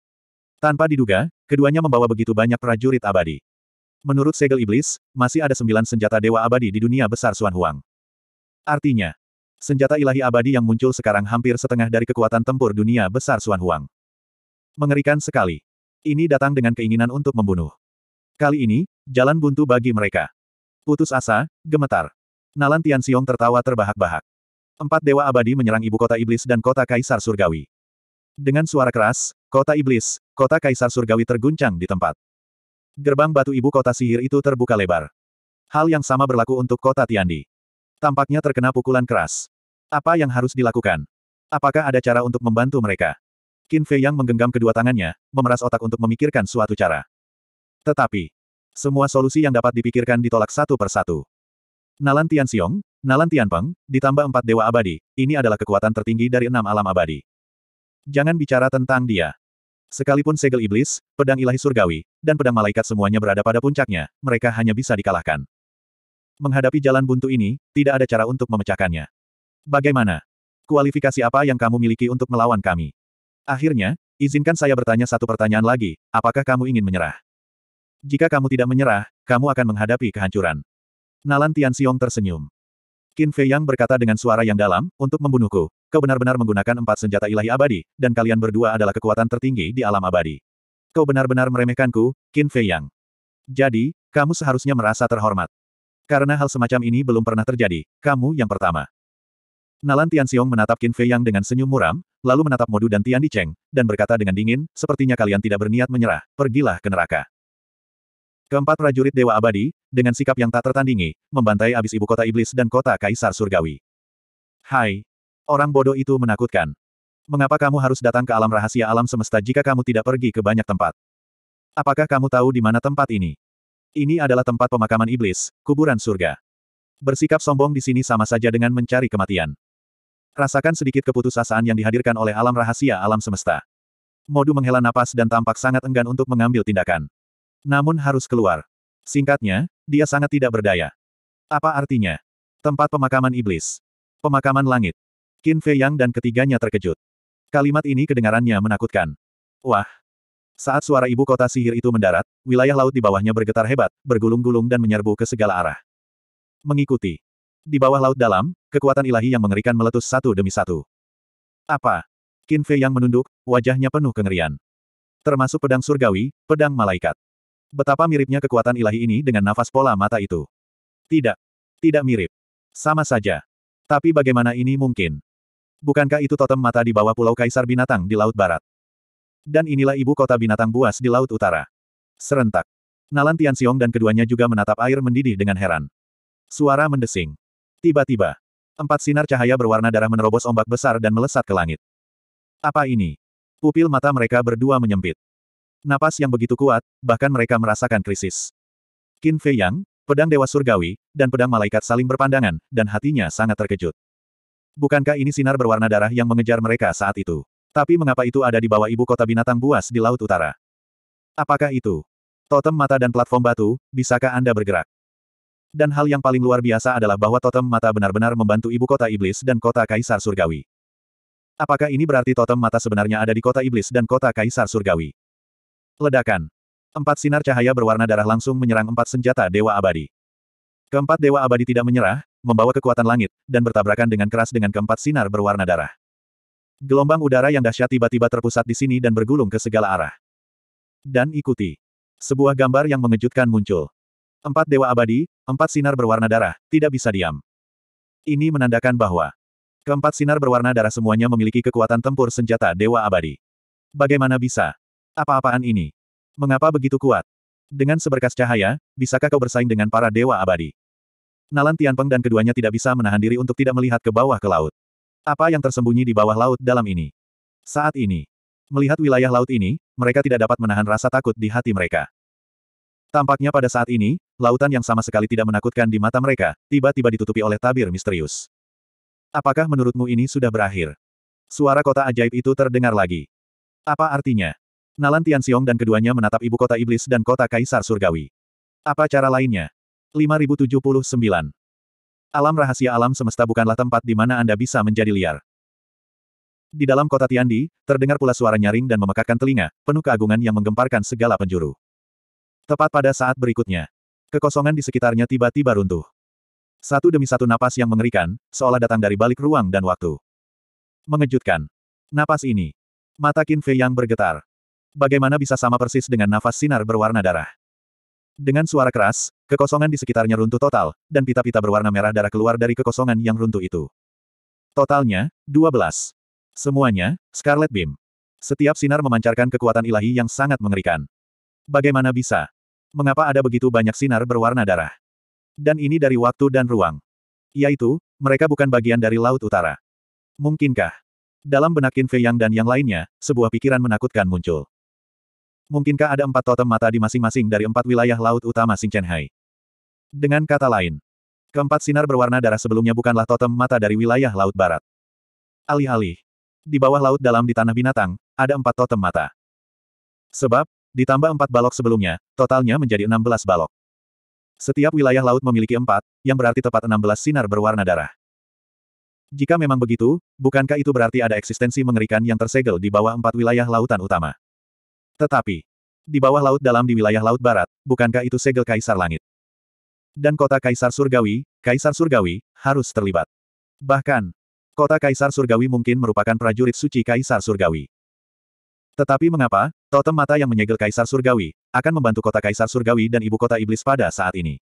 Tanpa diduga, keduanya membawa begitu banyak prajurit abadi. Menurut segel iblis, masih ada sembilan senjata dewa abadi di dunia besar Suan Huang. Artinya, senjata ilahi abadi yang muncul sekarang hampir setengah dari kekuatan tempur dunia besar Suan Huang. Mengerikan sekali. Ini datang dengan keinginan untuk membunuh. Kali ini, jalan buntu bagi mereka. Putus asa, gemetar. Nalan Tian Xiong tertawa terbahak-bahak. Empat dewa abadi menyerang ibu kota iblis dan kota kaisar surgawi. Dengan suara keras, kota iblis, kota kaisar surgawi terguncang di tempat. Gerbang batu ibu kota sihir itu terbuka lebar. Hal yang sama berlaku untuk kota Tiandi. Tampaknya terkena pukulan keras. Apa yang harus dilakukan? Apakah ada cara untuk membantu mereka? Qin Fei Yang menggenggam kedua tangannya, memeras otak untuk memikirkan suatu cara. Tetapi, semua solusi yang dapat dipikirkan ditolak satu persatu. Nalan Tianxiong, Nalan Peng, ditambah empat dewa abadi, ini adalah kekuatan tertinggi dari enam alam abadi. Jangan bicara tentang dia. Sekalipun segel iblis, pedang ilahi surgawi, dan pedang malaikat semuanya berada pada puncaknya, mereka hanya bisa dikalahkan. Menghadapi jalan buntu ini, tidak ada cara untuk memecahkannya. Bagaimana? Kualifikasi apa yang kamu miliki untuk melawan kami? Akhirnya, izinkan saya bertanya satu pertanyaan lagi, apakah kamu ingin menyerah? Jika kamu tidak menyerah, kamu akan menghadapi kehancuran. Nalan Tianxiong tersenyum. Qin Fei Yang berkata dengan suara yang dalam, untuk membunuhku, kau benar-benar menggunakan empat senjata ilahi abadi, dan kalian berdua adalah kekuatan tertinggi di alam abadi. Kau benar-benar meremehkanku, Qin Fei Yang. Jadi, kamu seharusnya merasa terhormat. Karena hal semacam ini belum pernah terjadi, kamu yang pertama. Nalan Tianxiong menatap Qin Fei Yang dengan senyum muram, lalu menatap Modu dan Tian Cheng, dan berkata dengan dingin, sepertinya kalian tidak berniat menyerah, pergilah ke neraka. Keempat prajurit Dewa Abadi, dengan sikap yang tak tertandingi, membantai abis ibu kota iblis dan kota kaisar surgawi. Hai! Orang bodoh itu menakutkan. Mengapa kamu harus datang ke alam rahasia alam semesta jika kamu tidak pergi ke banyak tempat? Apakah kamu tahu di mana tempat ini? Ini adalah tempat pemakaman iblis, kuburan surga. Bersikap sombong di sini sama saja dengan mencari kematian. Rasakan sedikit keputusasaan yang dihadirkan oleh alam rahasia alam semesta. Modu menghela napas dan tampak sangat enggan untuk mengambil tindakan. Namun harus keluar. Singkatnya, dia sangat tidak berdaya. Apa artinya? Tempat pemakaman iblis. Pemakaman langit. Qin Fei Yang dan ketiganya terkejut. Kalimat ini kedengarannya menakutkan. Wah! Saat suara ibu kota sihir itu mendarat, wilayah laut di bawahnya bergetar hebat, bergulung-gulung dan menyerbu ke segala arah. Mengikuti. Di bawah laut dalam, kekuatan ilahi yang mengerikan meletus satu demi satu. Apa? Qin Fei yang menunduk, wajahnya penuh kengerian. Termasuk pedang surgawi, pedang malaikat. Betapa miripnya kekuatan ilahi ini dengan nafas pola mata itu. Tidak. Tidak mirip. Sama saja. Tapi bagaimana ini mungkin? Bukankah itu totem mata di bawah pulau kaisar binatang di Laut Barat? Dan inilah ibu kota binatang buas di Laut Utara. Serentak. Nalan Xiong dan keduanya juga menatap air mendidih dengan heran. Suara mendesing. Tiba-tiba, Empat sinar cahaya berwarna darah menerobos ombak besar dan melesat ke langit. Apa ini? Pupil mata mereka berdua menyempit. Napas yang begitu kuat, bahkan mereka merasakan krisis. Qin Fei Yang, pedang Dewa Surgawi, dan pedang malaikat saling berpandangan, dan hatinya sangat terkejut. Bukankah ini sinar berwarna darah yang mengejar mereka saat itu? Tapi mengapa itu ada di bawah ibu kota binatang buas di Laut Utara? Apakah itu? Totem mata dan platform batu, bisakah Anda bergerak? Dan hal yang paling luar biasa adalah bahwa totem mata benar-benar membantu ibu kota iblis dan kota kaisar surgawi. Apakah ini berarti totem mata sebenarnya ada di kota iblis dan kota kaisar surgawi? Ledakan. Empat sinar cahaya berwarna darah langsung menyerang empat senjata Dewa Abadi. Keempat Dewa Abadi tidak menyerah, membawa kekuatan langit, dan bertabrakan dengan keras dengan keempat sinar berwarna darah. Gelombang udara yang dahsyat tiba-tiba terpusat di sini dan bergulung ke segala arah. Dan ikuti. Sebuah gambar yang mengejutkan muncul. Empat dewa abadi, empat sinar berwarna darah, tidak bisa diam. Ini menandakan bahwa keempat sinar berwarna darah semuanya memiliki kekuatan tempur senjata dewa abadi. Bagaimana bisa? Apa-apaan ini? Mengapa begitu kuat? Dengan seberkas cahaya, bisakah kau bersaing dengan para dewa abadi? Nalan Tianpeng dan keduanya tidak bisa menahan diri untuk tidak melihat ke bawah ke laut. Apa yang tersembunyi di bawah laut dalam ini? Saat ini, melihat wilayah laut ini, mereka tidak dapat menahan rasa takut di hati mereka. Tampaknya pada saat ini, lautan yang sama sekali tidak menakutkan di mata mereka, tiba-tiba ditutupi oleh tabir misterius. Apakah menurutmu ini sudah berakhir? Suara kota ajaib itu terdengar lagi. Apa artinya? Nalan Tianxiong dan keduanya menatap ibu kota iblis dan kota kaisar surgawi. Apa cara lainnya? 5079. Alam rahasia alam semesta bukanlah tempat di mana Anda bisa menjadi liar. Di dalam kota Tiandi, terdengar pula suara nyaring dan memekakkan telinga, penuh keagungan yang menggemparkan segala penjuru. Tepat pada saat berikutnya, kekosongan di sekitarnya tiba-tiba runtuh. Satu demi satu napas yang mengerikan, seolah datang dari balik ruang dan waktu. Mengejutkan. Napas ini. Mata Qin Fei yang bergetar. Bagaimana bisa sama persis dengan nafas sinar berwarna darah? Dengan suara keras, kekosongan di sekitarnya runtuh total, dan pita-pita berwarna merah darah keluar dari kekosongan yang runtuh itu. Totalnya, 12. Semuanya, Scarlet Beam. Setiap sinar memancarkan kekuatan ilahi yang sangat mengerikan. Bagaimana bisa? Mengapa ada begitu banyak sinar berwarna darah? Dan ini dari waktu dan ruang. Yaitu, mereka bukan bagian dari Laut Utara. Mungkinkah? Dalam benak Fei Yang dan yang lainnya, sebuah pikiran menakutkan muncul. Mungkinkah ada empat totem mata di masing-masing dari empat wilayah laut utama Xingchenhai? Dengan kata lain, keempat sinar berwarna darah sebelumnya bukanlah totem mata dari wilayah Laut Barat. Alih-alih, di bawah laut dalam di tanah binatang, ada empat totem mata. Sebab, Ditambah empat balok sebelumnya, totalnya menjadi enam belas balok. Setiap wilayah laut memiliki empat, yang berarti tepat enam belas sinar berwarna darah. Jika memang begitu, bukankah itu berarti ada eksistensi mengerikan yang tersegel di bawah empat wilayah lautan utama? Tetapi, di bawah laut dalam di wilayah laut barat, bukankah itu segel Kaisar Langit? Dan kota Kaisar Surgawi, Kaisar Surgawi, harus terlibat. Bahkan, kota Kaisar Surgawi mungkin merupakan prajurit suci Kaisar Surgawi. Tetapi mengapa, totem mata yang menyegel Kaisar Surgawi, akan membantu kota Kaisar Surgawi dan ibu kota Iblis pada saat ini?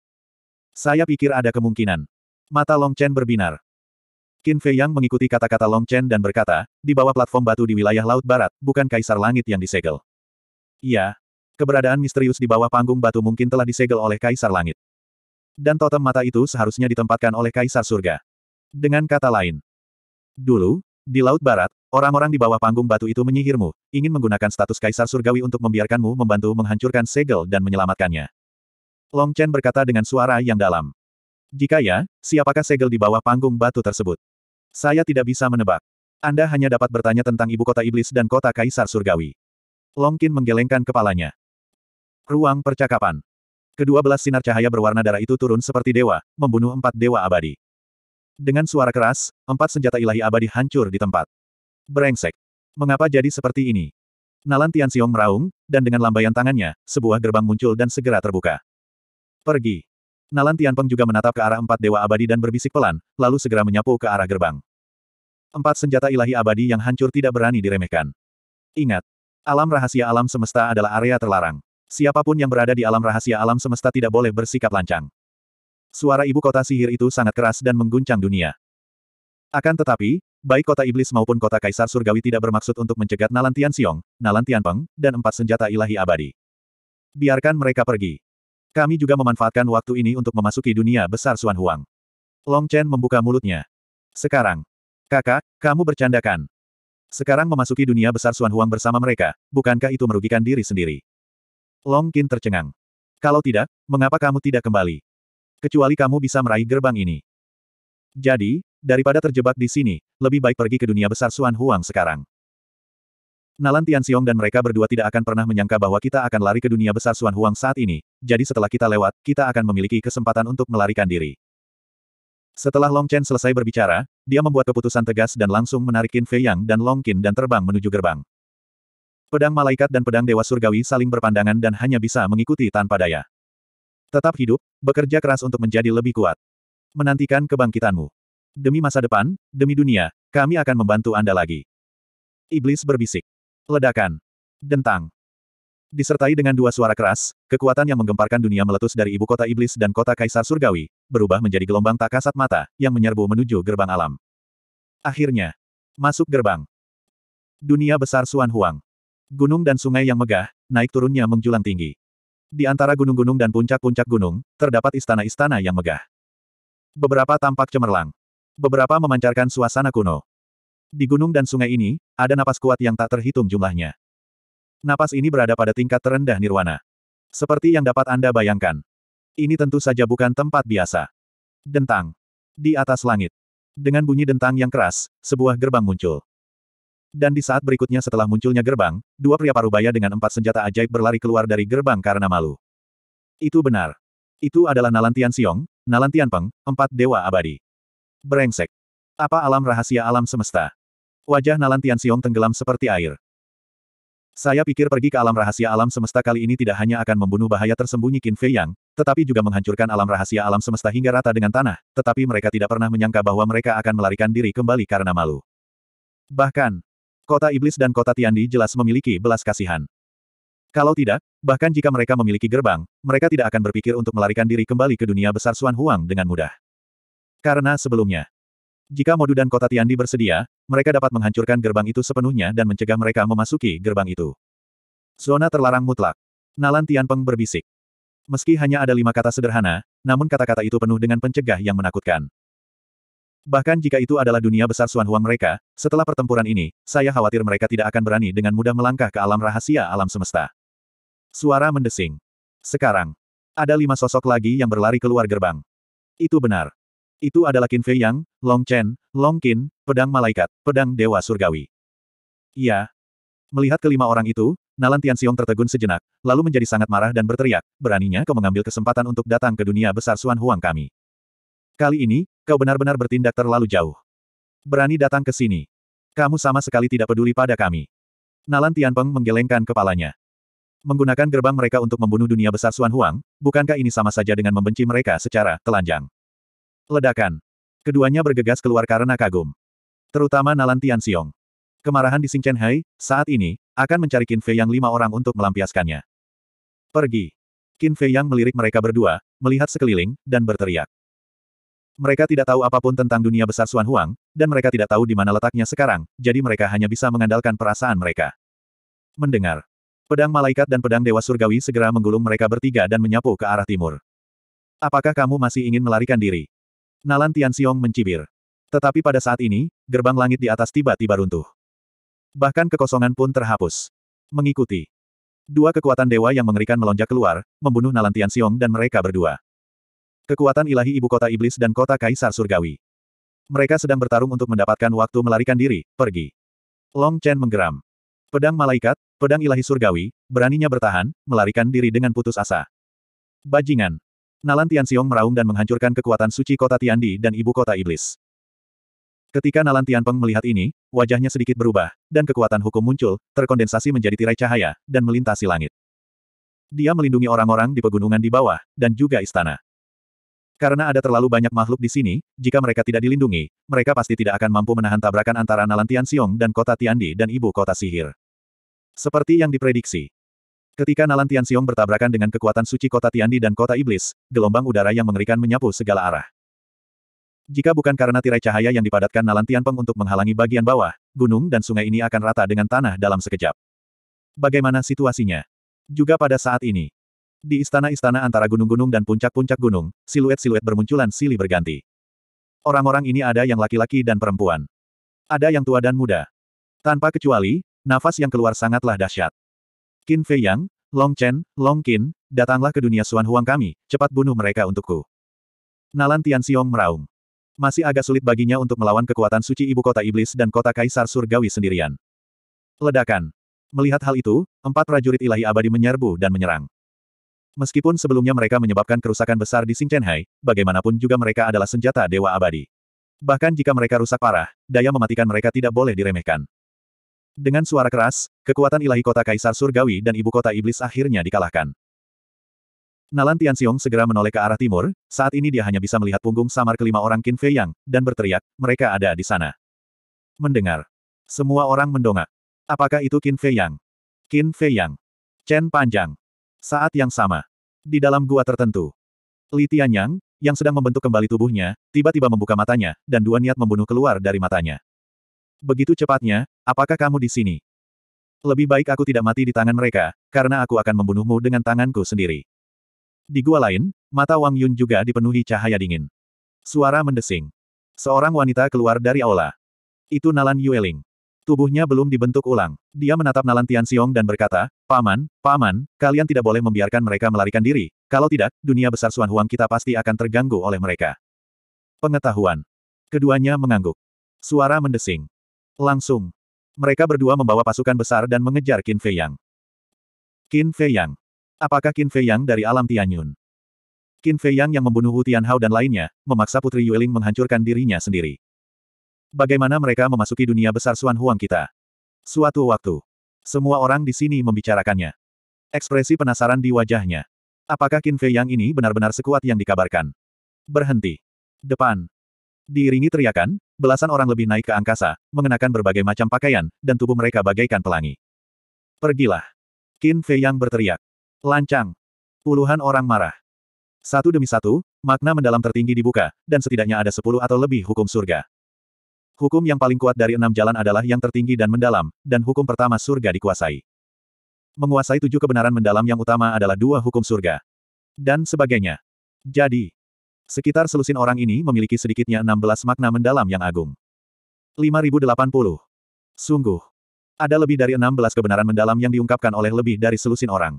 Saya pikir ada kemungkinan. Mata Long Chen berbinar. Qin Fei Yang mengikuti kata-kata Long Chen dan berkata, di bawah platform batu di wilayah Laut Barat, bukan Kaisar Langit yang disegel. Iya. Keberadaan misterius di bawah panggung batu mungkin telah disegel oleh Kaisar Langit. Dan totem mata itu seharusnya ditempatkan oleh Kaisar Surga. Dengan kata lain, dulu, di Laut Barat, Orang-orang di bawah panggung batu itu menyihirmu, ingin menggunakan status kaisar surgawi untuk membiarkanmu membantu menghancurkan segel dan menyelamatkannya. Long Chen berkata dengan suara yang dalam. Jika ya, siapakah segel di bawah panggung batu tersebut? Saya tidak bisa menebak. Anda hanya dapat bertanya tentang ibu kota iblis dan kota kaisar surgawi. Long Qin menggelengkan kepalanya. Ruang percakapan. Kedua belas sinar cahaya berwarna darah itu turun seperti dewa, membunuh empat dewa abadi. Dengan suara keras, empat senjata ilahi abadi hancur di tempat. Brengsek. Mengapa jadi seperti ini? Nalan Tianxiong meraung, dan dengan lambaian tangannya, sebuah gerbang muncul dan segera terbuka. Pergi. Nalan Peng juga menatap ke arah empat dewa abadi dan berbisik pelan, lalu segera menyapu ke arah gerbang. Empat senjata ilahi abadi yang hancur tidak berani diremehkan. Ingat, alam rahasia alam semesta adalah area terlarang. Siapapun yang berada di alam rahasia alam semesta tidak boleh bersikap lancang. Suara ibu kota sihir itu sangat keras dan mengguncang dunia. Akan tetapi, Baik kota iblis maupun kota kaisar surgawi tidak bermaksud untuk mencegat Nalan Tian Xiong, Nalan Tian Peng, dan empat senjata ilahi abadi. Biarkan mereka pergi. Kami juga memanfaatkan waktu ini untuk memasuki dunia besar Xuan Huang. Long Chen membuka mulutnya. Sekarang. Kakak, kamu bercandakan. Sekarang memasuki dunia besar Xuan Huang bersama mereka, bukankah itu merugikan diri sendiri? Long Qin tercengang. Kalau tidak, mengapa kamu tidak kembali? Kecuali kamu bisa meraih gerbang ini. Jadi, Daripada terjebak di sini, lebih baik pergi ke dunia besar Suan Huang sekarang. Nalan Tianxiong dan mereka berdua tidak akan pernah menyangka bahwa kita akan lari ke dunia besar Suan Huang saat ini, jadi setelah kita lewat, kita akan memiliki kesempatan untuk melarikan diri. Setelah Long Chen selesai berbicara, dia membuat keputusan tegas dan langsung menarik Fei Yang dan Long Qin dan terbang menuju gerbang. Pedang malaikat dan pedang dewa surgawi saling berpandangan dan hanya bisa mengikuti tanpa daya. Tetap hidup, bekerja keras untuk menjadi lebih kuat. Menantikan kebangkitanmu. Demi masa depan, demi dunia, kami akan membantu Anda lagi. Iblis berbisik. Ledakan. Dentang. Disertai dengan dua suara keras, kekuatan yang menggemparkan dunia meletus dari ibu kota iblis dan kota kaisar surgawi, berubah menjadi gelombang tak kasat mata, yang menyerbu menuju gerbang alam. Akhirnya. Masuk gerbang. Dunia besar Suan Huang. Gunung dan sungai yang megah, naik turunnya menjulang tinggi. Di antara gunung-gunung dan puncak-puncak gunung, terdapat istana-istana yang megah. Beberapa tampak cemerlang. Beberapa memancarkan suasana kuno. Di gunung dan sungai ini, ada napas kuat yang tak terhitung jumlahnya. Napas ini berada pada tingkat terendah nirwana. Seperti yang dapat Anda bayangkan. Ini tentu saja bukan tempat biasa. Dentang. Di atas langit. Dengan bunyi dentang yang keras, sebuah gerbang muncul. Dan di saat berikutnya setelah munculnya gerbang, dua pria parubaya dengan empat senjata ajaib berlari keluar dari gerbang karena malu. Itu benar. Itu adalah Nalantian Siong, Nalantian Peng, empat dewa abadi. Brengsek. Apa alam rahasia alam semesta? Wajah Nalan Tianxiong tenggelam seperti air. Saya pikir pergi ke alam rahasia alam semesta kali ini tidak hanya akan membunuh bahaya tersembunyi Qin Fei Yang, tetapi juga menghancurkan alam rahasia alam semesta hingga rata dengan tanah, tetapi mereka tidak pernah menyangka bahwa mereka akan melarikan diri kembali karena malu. Bahkan, kota iblis dan kota Tiandi jelas memiliki belas kasihan. Kalau tidak, bahkan jika mereka memiliki gerbang, mereka tidak akan berpikir untuk melarikan diri kembali ke dunia besar Xuan Huang dengan mudah. Karena sebelumnya, jika Modu dan kota Tiandi bersedia, mereka dapat menghancurkan gerbang itu sepenuhnya dan mencegah mereka memasuki gerbang itu. Zona terlarang mutlak. Nalan Tianpeng berbisik. Meski hanya ada lima kata sederhana, namun kata-kata itu penuh dengan pencegah yang menakutkan. Bahkan jika itu adalah dunia besar Suan Huang mereka, setelah pertempuran ini, saya khawatir mereka tidak akan berani dengan mudah melangkah ke alam rahasia alam semesta. Suara mendesing. Sekarang, ada lima sosok lagi yang berlari keluar gerbang. Itu benar. Itu adalah Qin Fei Yang, Long Chen, Long Qin, pedang malaikat, pedang dewa surgawi. Iya. Melihat kelima orang itu, Nalan Tianxiong tertegun sejenak, lalu menjadi sangat marah dan berteriak, beraninya kau mengambil kesempatan untuk datang ke dunia besar Suan Huang kami. Kali ini, kau benar-benar bertindak terlalu jauh. Berani datang ke sini. Kamu sama sekali tidak peduli pada kami. Nalan Tianpeng menggelengkan kepalanya. Menggunakan gerbang mereka untuk membunuh dunia besar Suan Huang, bukankah ini sama saja dengan membenci mereka secara telanjang? Ledakan. Keduanya bergegas keluar karena kagum. Terutama Nalan Tianxiong. Kemarahan di Chen Hai, saat ini, akan mencari Qin Fei yang lima orang untuk melampiaskannya. Pergi. Qin Fei yang melirik mereka berdua, melihat sekeliling, dan berteriak. Mereka tidak tahu apapun tentang dunia besar Xuan Huang, dan mereka tidak tahu di mana letaknya sekarang, jadi mereka hanya bisa mengandalkan perasaan mereka. Mendengar. Pedang malaikat dan pedang dewa surgawi segera menggulung mereka bertiga dan menyapu ke arah timur. Apakah kamu masih ingin melarikan diri? Nalan Tianxiong mencibir. Tetapi pada saat ini, gerbang langit di atas tiba-tiba runtuh. Bahkan kekosongan pun terhapus. Mengikuti. Dua kekuatan dewa yang mengerikan melonjak keluar, membunuh Nalan Tianxiong dan mereka berdua. Kekuatan ilahi ibu kota iblis dan kota kaisar surgawi. Mereka sedang bertarung untuk mendapatkan waktu melarikan diri, pergi. Long Chen menggeram. Pedang malaikat, pedang ilahi surgawi, beraninya bertahan, melarikan diri dengan putus asa. Bajingan. Nalan Tianxiong meraung dan menghancurkan kekuatan suci kota Tiandi dan ibu kota iblis. Ketika Nalan Tianpeng melihat ini, wajahnya sedikit berubah, dan kekuatan hukum muncul, terkondensasi menjadi tirai cahaya, dan melintasi langit. Dia melindungi orang-orang di pegunungan di bawah, dan juga istana. Karena ada terlalu banyak makhluk di sini, jika mereka tidak dilindungi, mereka pasti tidak akan mampu menahan tabrakan antara Nalan Tianxiong dan kota Tiandi dan ibu kota sihir. Seperti yang diprediksi, Ketika Nalan Tianxiong bertabrakan dengan kekuatan suci kota Tiandi dan kota Iblis, gelombang udara yang mengerikan menyapu segala arah. Jika bukan karena tirai cahaya yang dipadatkan Nalan peng untuk menghalangi bagian bawah, gunung dan sungai ini akan rata dengan tanah dalam sekejap. Bagaimana situasinya? Juga pada saat ini. Di istana-istana antara gunung-gunung dan puncak-puncak gunung, siluet-siluet bermunculan silih berganti. Orang-orang ini ada yang laki-laki dan perempuan. Ada yang tua dan muda. Tanpa kecuali, nafas yang keluar sangatlah dahsyat. Qin Fei Yang, Long Chen, Long Qin, datanglah ke dunia Suan Huang kami, cepat bunuh mereka untukku. Nalan Tian Xiong meraung. Masih agak sulit baginya untuk melawan kekuatan suci ibu kota iblis dan kota kaisar surgawi sendirian. Ledakan. Melihat hal itu, empat prajurit ilahi abadi menyerbu dan menyerang. Meskipun sebelumnya mereka menyebabkan kerusakan besar di Xingchenhai, bagaimanapun juga mereka adalah senjata dewa abadi. Bahkan jika mereka rusak parah, daya mematikan mereka tidak boleh diremehkan. Dengan suara keras, kekuatan ilahi kota Kaisar Surgawi dan ibu kota Iblis akhirnya dikalahkan. Nalan Tianxiong segera menoleh ke arah timur, saat ini dia hanya bisa melihat punggung samar kelima orang Qin Fei Yang, dan berteriak, mereka ada di sana. Mendengar. Semua orang mendongak. Apakah itu Qin Fei Yang? Qin Fei Yang. Chen Panjang. Saat yang sama. Di dalam gua tertentu. Li Tianyang, yang sedang membentuk kembali tubuhnya, tiba-tiba membuka matanya, dan dua niat membunuh keluar dari matanya. Begitu cepatnya, apakah kamu di sini? Lebih baik aku tidak mati di tangan mereka, karena aku akan membunuhmu dengan tanganku sendiri. Di gua lain, mata Wang Yun juga dipenuhi cahaya dingin. Suara mendesing. Seorang wanita keluar dari aula. Itu Nalan Yueling. Tubuhnya belum dibentuk ulang. Dia menatap Nalan Tianxiong dan berkata, Paman, Paman, kalian tidak boleh membiarkan mereka melarikan diri. Kalau tidak, dunia besar Suan Huang kita pasti akan terganggu oleh mereka. Pengetahuan. Keduanya mengangguk. Suara mendesing. Langsung. Mereka berdua membawa pasukan besar dan mengejar Qin Fei Yang. Qin Fei Yang. Apakah Qin Fei Yang dari alam Tianyun? Qin Fei Yang yang membunuh Wu Tianhao dan lainnya, memaksa Putri Yueling menghancurkan dirinya sendiri. Bagaimana mereka memasuki dunia besar Suan Huang kita? Suatu waktu. Semua orang di sini membicarakannya. Ekspresi penasaran di wajahnya. Apakah Qin Fei Yang ini benar-benar sekuat yang dikabarkan? Berhenti. Depan. Diiringi teriakan, belasan orang lebih naik ke angkasa, mengenakan berbagai macam pakaian, dan tubuh mereka bagaikan pelangi. Pergilah. Qin Fei yang berteriak. Lancang. Puluhan orang marah. Satu demi satu, makna mendalam tertinggi dibuka, dan setidaknya ada sepuluh atau lebih hukum surga. Hukum yang paling kuat dari enam jalan adalah yang tertinggi dan mendalam, dan hukum pertama surga dikuasai. Menguasai tujuh kebenaran mendalam yang utama adalah dua hukum surga. Dan sebagainya. Jadi, Sekitar selusin orang ini memiliki sedikitnya 16 makna mendalam yang agung. 5080. Sungguh. Ada lebih dari 16 kebenaran mendalam yang diungkapkan oleh lebih dari selusin orang.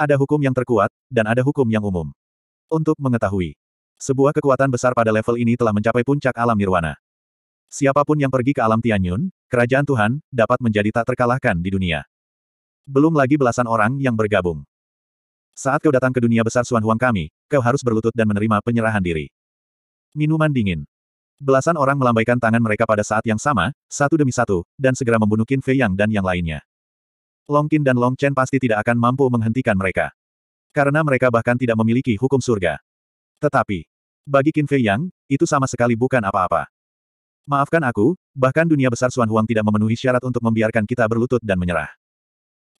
Ada hukum yang terkuat, dan ada hukum yang umum. Untuk mengetahui, sebuah kekuatan besar pada level ini telah mencapai puncak alam nirwana. Siapapun yang pergi ke alam Tianyun, kerajaan Tuhan, dapat menjadi tak terkalahkan di dunia. Belum lagi belasan orang yang bergabung. Saat kau datang ke dunia besar Suan Huang kami, kau harus berlutut dan menerima penyerahan diri. Minuman dingin. Belasan orang melambaikan tangan mereka pada saat yang sama, satu demi satu, dan segera membunuh Qin Fei Yang dan yang lainnya. Long Qin dan Long Chen pasti tidak akan mampu menghentikan mereka. Karena mereka bahkan tidak memiliki hukum surga. Tetapi, bagi Qin Fei Yang, itu sama sekali bukan apa-apa. Maafkan aku, bahkan dunia besar Xuan Huang tidak memenuhi syarat untuk membiarkan kita berlutut dan menyerah.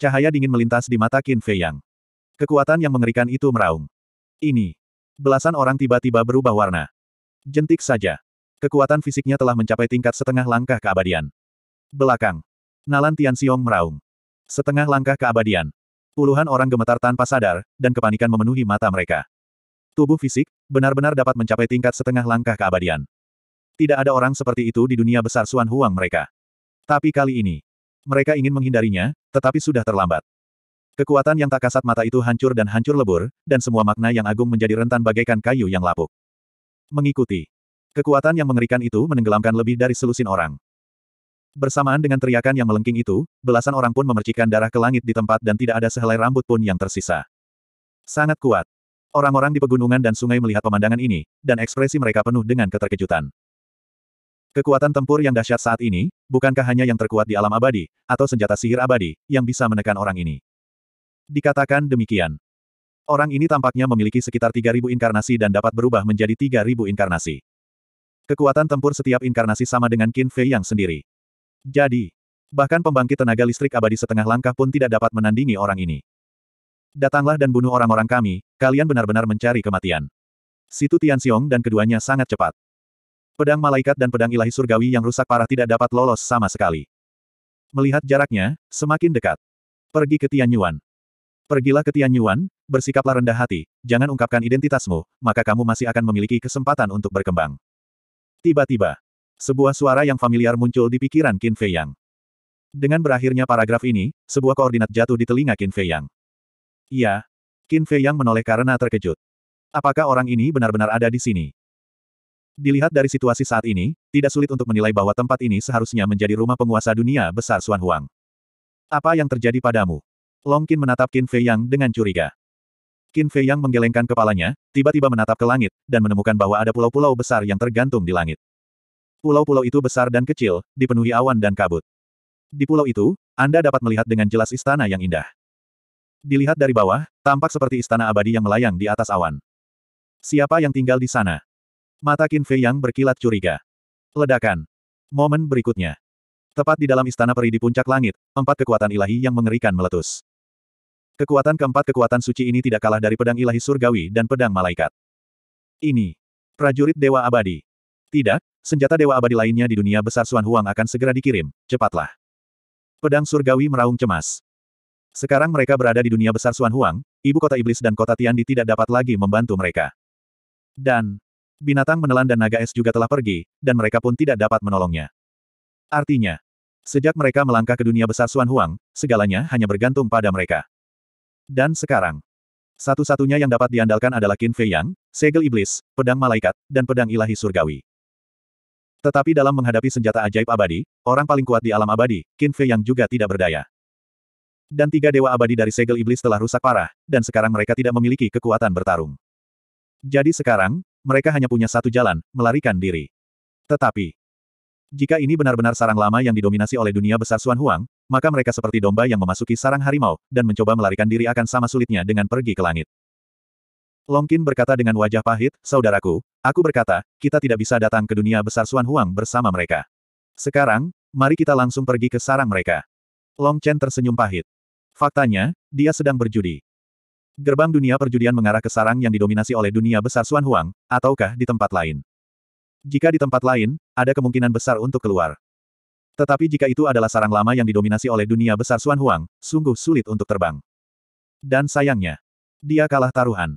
Cahaya dingin melintas di mata Qin Fei Yang. Kekuatan yang mengerikan itu meraung ini. Belasan orang tiba-tiba berubah warna. Jentik saja. Kekuatan fisiknya telah mencapai tingkat setengah langkah keabadian. Belakang. Nalan Xiong meraung. Setengah langkah keabadian. Puluhan orang gemetar tanpa sadar, dan kepanikan memenuhi mata mereka. Tubuh fisik, benar-benar dapat mencapai tingkat setengah langkah keabadian. Tidak ada orang seperti itu di dunia besar Suan Huang mereka. Tapi kali ini, mereka ingin menghindarinya, tetapi sudah terlambat. Kekuatan yang tak kasat mata itu hancur dan hancur lebur, dan semua makna yang agung menjadi rentan bagaikan kayu yang lapuk. Mengikuti. Kekuatan yang mengerikan itu menenggelamkan lebih dari selusin orang. Bersamaan dengan teriakan yang melengking itu, belasan orang pun memercikan darah ke langit di tempat dan tidak ada sehelai rambut pun yang tersisa. Sangat kuat. Orang-orang di pegunungan dan sungai melihat pemandangan ini, dan ekspresi mereka penuh dengan keterkejutan. Kekuatan tempur yang dahsyat saat ini, bukankah hanya yang terkuat di alam abadi, atau senjata sihir abadi, yang bisa menekan orang ini? dikatakan demikian. Orang ini tampaknya memiliki sekitar 3.000 inkarnasi dan dapat berubah menjadi 3.000 inkarnasi. Kekuatan tempur setiap inkarnasi sama dengan Qin Fei yang sendiri. Jadi, bahkan pembangkit tenaga listrik abadi setengah langkah pun tidak dapat menandingi orang ini. Datanglah dan bunuh orang-orang kami, kalian benar-benar mencari kematian. Situ Tianxiong dan keduanya sangat cepat. Pedang malaikat dan pedang ilahi surgawi yang rusak parah tidak dapat lolos sama sekali. Melihat jaraknya, semakin dekat. Pergi ke Tianyuan. Pergilah ke Tianyuan, bersikaplah rendah hati, jangan ungkapkan identitasmu, maka kamu masih akan memiliki kesempatan untuk berkembang. Tiba-tiba, sebuah suara yang familiar muncul di pikiran Qin Fei Yang. Dengan berakhirnya paragraf ini, sebuah koordinat jatuh di telinga Qin Fei Yang. Iya. Qin Fei Yang menoleh karena terkejut. Apakah orang ini benar-benar ada di sini? Dilihat dari situasi saat ini, tidak sulit untuk menilai bahwa tempat ini seharusnya menjadi rumah penguasa dunia besar Xuan Huang. Apa yang terjadi padamu? Long Qin menatap Qin Fei Yang dengan curiga. Qin Fei Yang menggelengkan kepalanya, tiba-tiba menatap ke langit, dan menemukan bahwa ada pulau-pulau besar yang tergantung di langit. Pulau-pulau itu besar dan kecil, dipenuhi awan dan kabut. Di pulau itu, Anda dapat melihat dengan jelas istana yang indah. Dilihat dari bawah, tampak seperti istana abadi yang melayang di atas awan. Siapa yang tinggal di sana? Mata Qin Fei Yang berkilat curiga. Ledakan. Momen berikutnya. Tepat di dalam istana peri di puncak langit, empat kekuatan ilahi yang mengerikan meletus. Kekuatan keempat kekuatan suci ini tidak kalah dari pedang ilahi surgawi dan pedang malaikat. Ini. Prajurit Dewa Abadi. Tidak, senjata Dewa Abadi lainnya di dunia besar Suan Huang akan segera dikirim, cepatlah. Pedang surgawi meraung cemas. Sekarang mereka berada di dunia besar Suan Huang, ibu kota iblis dan kota Tiandi tidak dapat lagi membantu mereka. Dan, binatang menelan dan naga es juga telah pergi, dan mereka pun tidak dapat menolongnya. Artinya, sejak mereka melangkah ke dunia besar Suan Huang, segalanya hanya bergantung pada mereka dan sekarang. Satu-satunya yang dapat diandalkan adalah Qin Fei Yang, segel iblis, pedang malaikat, dan pedang ilahi surgawi. Tetapi dalam menghadapi senjata ajaib abadi, orang paling kuat di alam abadi, Qin Fei Yang juga tidak berdaya. Dan tiga dewa abadi dari segel iblis telah rusak parah, dan sekarang mereka tidak memiliki kekuatan bertarung. Jadi sekarang, mereka hanya punya satu jalan, melarikan diri. Tetapi, jika ini benar-benar sarang lama yang didominasi oleh dunia besar Xuan Huang, maka mereka seperti domba yang memasuki sarang harimau, dan mencoba melarikan diri akan sama sulitnya dengan pergi ke langit. Longkin berkata dengan wajah pahit, Saudaraku, aku berkata, kita tidak bisa datang ke dunia besar Suan Huang bersama mereka. Sekarang, mari kita langsung pergi ke sarang mereka. Long Chen tersenyum pahit. Faktanya, dia sedang berjudi. Gerbang dunia perjudian mengarah ke sarang yang didominasi oleh dunia besar Suan Huang, ataukah di tempat lain. Jika di tempat lain, ada kemungkinan besar untuk keluar. Tetapi jika itu adalah sarang lama yang didominasi oleh dunia besar Xuan Huang, sungguh sulit untuk terbang. Dan sayangnya, dia kalah taruhan.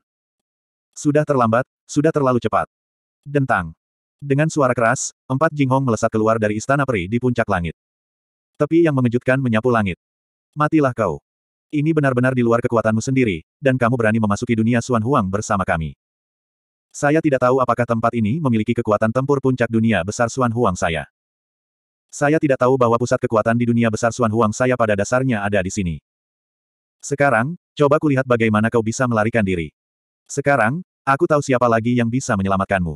Sudah terlambat, sudah terlalu cepat. Dentang. Dengan suara keras, empat Jing Hong melesat keluar dari istana peri di puncak langit. Tepi yang mengejutkan menyapu langit. Matilah kau. Ini benar-benar di luar kekuatanmu sendiri, dan kamu berani memasuki dunia Xuan Huang bersama kami. Saya tidak tahu apakah tempat ini memiliki kekuatan tempur puncak dunia besar Xuan Huang saya. Saya tidak tahu bahwa pusat kekuatan di dunia besar Suan Huang saya pada dasarnya ada di sini. Sekarang, coba kulihat bagaimana kau bisa melarikan diri. Sekarang, aku tahu siapa lagi yang bisa menyelamatkanmu.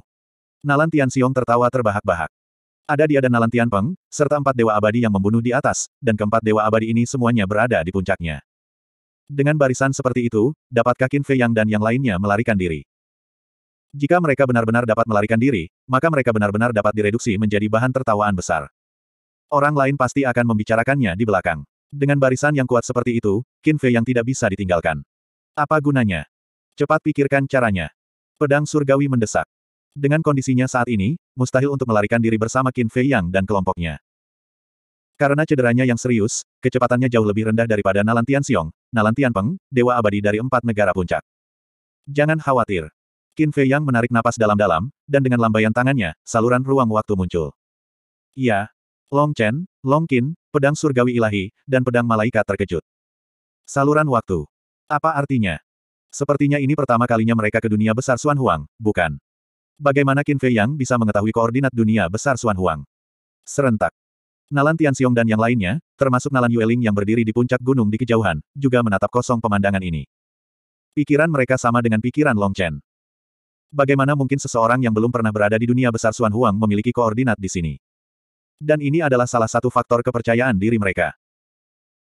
Nalan Tian Xiong tertawa terbahak-bahak. Ada dia dan Nalan Tian Peng, serta empat dewa abadi yang membunuh di atas, dan keempat dewa abadi ini semuanya berada di puncaknya. Dengan barisan seperti itu, dapatkah Qin Fei Yang dan yang lainnya melarikan diri? Jika mereka benar-benar dapat melarikan diri, maka mereka benar-benar dapat direduksi menjadi bahan tertawaan besar. Orang lain pasti akan membicarakannya di belakang. Dengan barisan yang kuat seperti itu, Qin Fei yang tidak bisa ditinggalkan. Apa gunanya? Cepat pikirkan caranya. Pedang surgawi mendesak. Dengan kondisinya saat ini, mustahil untuk melarikan diri bersama Qin Fei Yang dan kelompoknya. Karena cederanya yang serius, kecepatannya jauh lebih rendah daripada Nalantian Xiong, Nalantian Peng, dewa abadi dari empat negara puncak. Jangan khawatir. Qin Fei Yang menarik napas dalam-dalam, dan dengan lambaian tangannya, saluran ruang waktu muncul. Iya, Long Chen, Long Qin, pedang surgawi ilahi, dan pedang malaikat terkejut. Saluran waktu. Apa artinya? Sepertinya ini pertama kalinya mereka ke dunia besar Xuan Huang, bukan? Bagaimana Qin Fei Yang bisa mengetahui koordinat dunia besar Xuan Huang? Serentak. Nalan Tianxiong dan yang lainnya, termasuk Nalan Yueling yang berdiri di puncak gunung di kejauhan, juga menatap kosong pemandangan ini. Pikiran mereka sama dengan pikiran Long Chen. Bagaimana mungkin seseorang yang belum pernah berada di dunia besar Xuan Huang memiliki koordinat di sini? Dan ini adalah salah satu faktor kepercayaan diri mereka.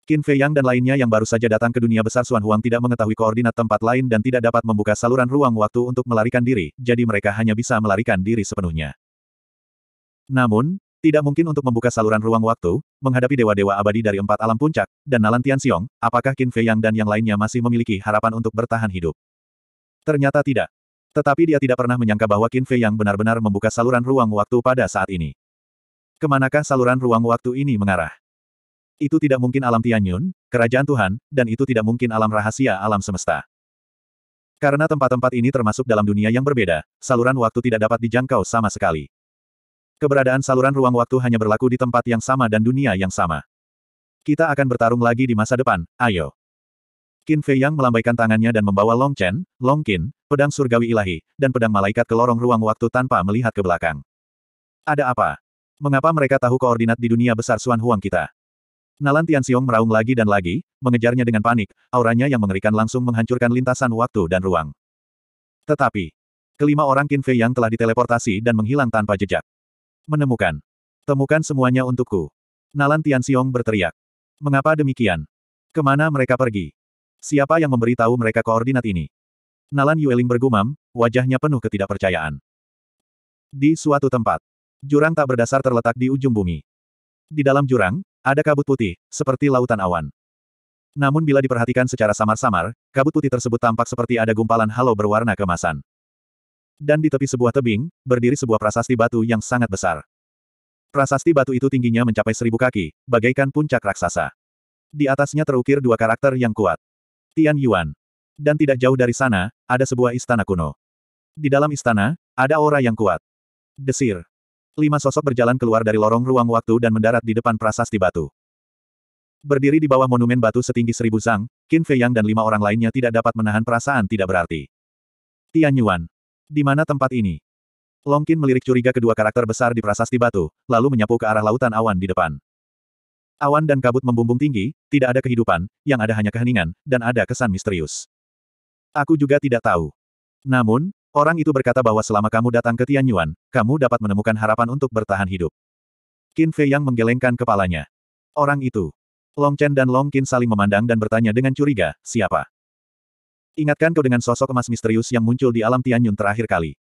Qin Fei Yang dan lainnya yang baru saja datang ke dunia besar Xuan Huang tidak mengetahui koordinat tempat lain dan tidak dapat membuka saluran ruang waktu untuk melarikan diri, jadi mereka hanya bisa melarikan diri sepenuhnya. Namun, tidak mungkin untuk membuka saluran ruang waktu, menghadapi dewa-dewa abadi dari empat alam puncak, dan Nalan Tianxiong, apakah Qin Fei Yang dan yang lainnya masih memiliki harapan untuk bertahan hidup? Ternyata tidak. Tetapi dia tidak pernah menyangka bahwa Qin Fei Yang benar-benar membuka saluran ruang waktu pada saat ini. Kemanakah saluran ruang waktu ini mengarah? Itu tidak mungkin alam Tianyun, kerajaan Tuhan, dan itu tidak mungkin alam rahasia alam semesta. Karena tempat-tempat ini termasuk dalam dunia yang berbeda, saluran waktu tidak dapat dijangkau sama sekali. Keberadaan saluran ruang waktu hanya berlaku di tempat yang sama dan dunia yang sama. Kita akan bertarung lagi di masa depan, ayo. Qin Fei Yang melambaikan tangannya dan membawa Long Chen, Long Qin, pedang surgawi ilahi, dan pedang malaikat ke lorong ruang waktu tanpa melihat ke belakang. Ada apa? Mengapa mereka tahu koordinat di dunia besar Suan Huang kita? Nalan Tianxiong meraung lagi dan lagi, mengejarnya dengan panik, auranya yang mengerikan langsung menghancurkan lintasan waktu dan ruang. Tetapi, kelima orang Qin Fei yang telah diteleportasi dan menghilang tanpa jejak. Menemukan. Temukan semuanya untukku. Nalan Tianxiong berteriak. Mengapa demikian? Kemana mereka pergi? Siapa yang memberi tahu mereka koordinat ini? Nalan Yueling bergumam, wajahnya penuh ketidakpercayaan. Di suatu tempat, Jurang tak berdasar terletak di ujung bumi. Di dalam jurang, ada kabut putih, seperti lautan awan. Namun bila diperhatikan secara samar-samar, kabut putih tersebut tampak seperti ada gumpalan halo berwarna kemasan. Dan di tepi sebuah tebing, berdiri sebuah prasasti batu yang sangat besar. Prasasti batu itu tingginya mencapai seribu kaki, bagaikan puncak raksasa. Di atasnya terukir dua karakter yang kuat. Tian Yuan. Dan tidak jauh dari sana, ada sebuah istana kuno. Di dalam istana, ada aura yang kuat. Desir. Lima sosok berjalan keluar dari lorong ruang waktu dan mendarat di depan prasasti batu. Berdiri di bawah monumen batu setinggi seribu zang, Qin Yang dan lima orang lainnya tidak dapat menahan perasaan tidak berarti. Tian Yuan. Di mana tempat ini? Long Qin melirik curiga kedua karakter besar di prasasti batu, lalu menyapu ke arah lautan awan di depan. Awan dan kabut membumbung tinggi, tidak ada kehidupan, yang ada hanya keheningan, dan ada kesan misterius. Aku juga tidak tahu. Namun, Orang itu berkata bahwa selama kamu datang ke Tianyuan, kamu dapat menemukan harapan untuk bertahan hidup. Qin Fei yang menggelengkan kepalanya. Orang itu. Long Chen dan Long Qin saling memandang dan bertanya dengan curiga, siapa? Ingatkan kau dengan sosok emas misterius yang muncul di alam Tianyun terakhir kali.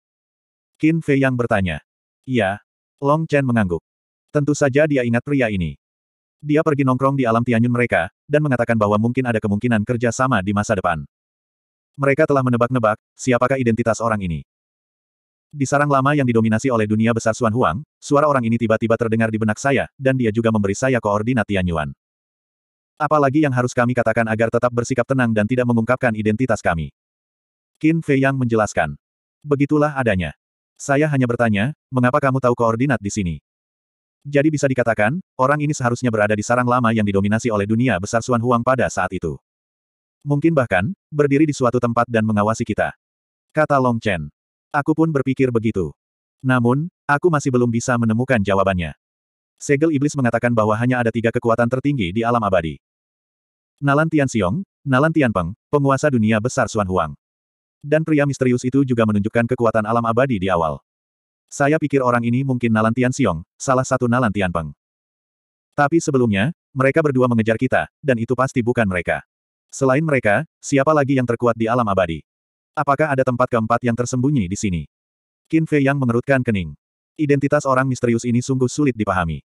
Qin Fei yang bertanya. Iya. Long Chen mengangguk. Tentu saja dia ingat pria ini. Dia pergi nongkrong di alam Tianyun mereka, dan mengatakan bahwa mungkin ada kemungkinan kerja sama di masa depan. Mereka telah menebak-nebak, siapakah identitas orang ini. Di sarang lama yang didominasi oleh dunia besar Xuan Huang, suara orang ini tiba-tiba terdengar di benak saya, dan dia juga memberi saya koordinat Tian Yuan. Apalagi yang harus kami katakan agar tetap bersikap tenang dan tidak mengungkapkan identitas kami. Qin Fei Yang menjelaskan. Begitulah adanya. Saya hanya bertanya, mengapa kamu tahu koordinat di sini? Jadi bisa dikatakan, orang ini seharusnya berada di sarang lama yang didominasi oleh dunia besar Xuan Huang pada saat itu. Mungkin bahkan, berdiri di suatu tempat dan mengawasi kita. Kata Long Chen. Aku pun berpikir begitu. Namun, aku masih belum bisa menemukan jawabannya. Segel Iblis mengatakan bahwa hanya ada tiga kekuatan tertinggi di alam abadi. Nalan Xiong, Nalan Peng, penguasa dunia besar Suan Huang. Dan pria misterius itu juga menunjukkan kekuatan alam abadi di awal. Saya pikir orang ini mungkin Nalan Xiong, salah satu Nalan Peng. Tapi sebelumnya, mereka berdua mengejar kita, dan itu pasti bukan mereka. Selain mereka, siapa lagi yang terkuat di alam abadi? Apakah ada tempat keempat yang tersembunyi di sini? Qin Fei yang mengerutkan kening. Identitas orang misterius ini sungguh sulit dipahami.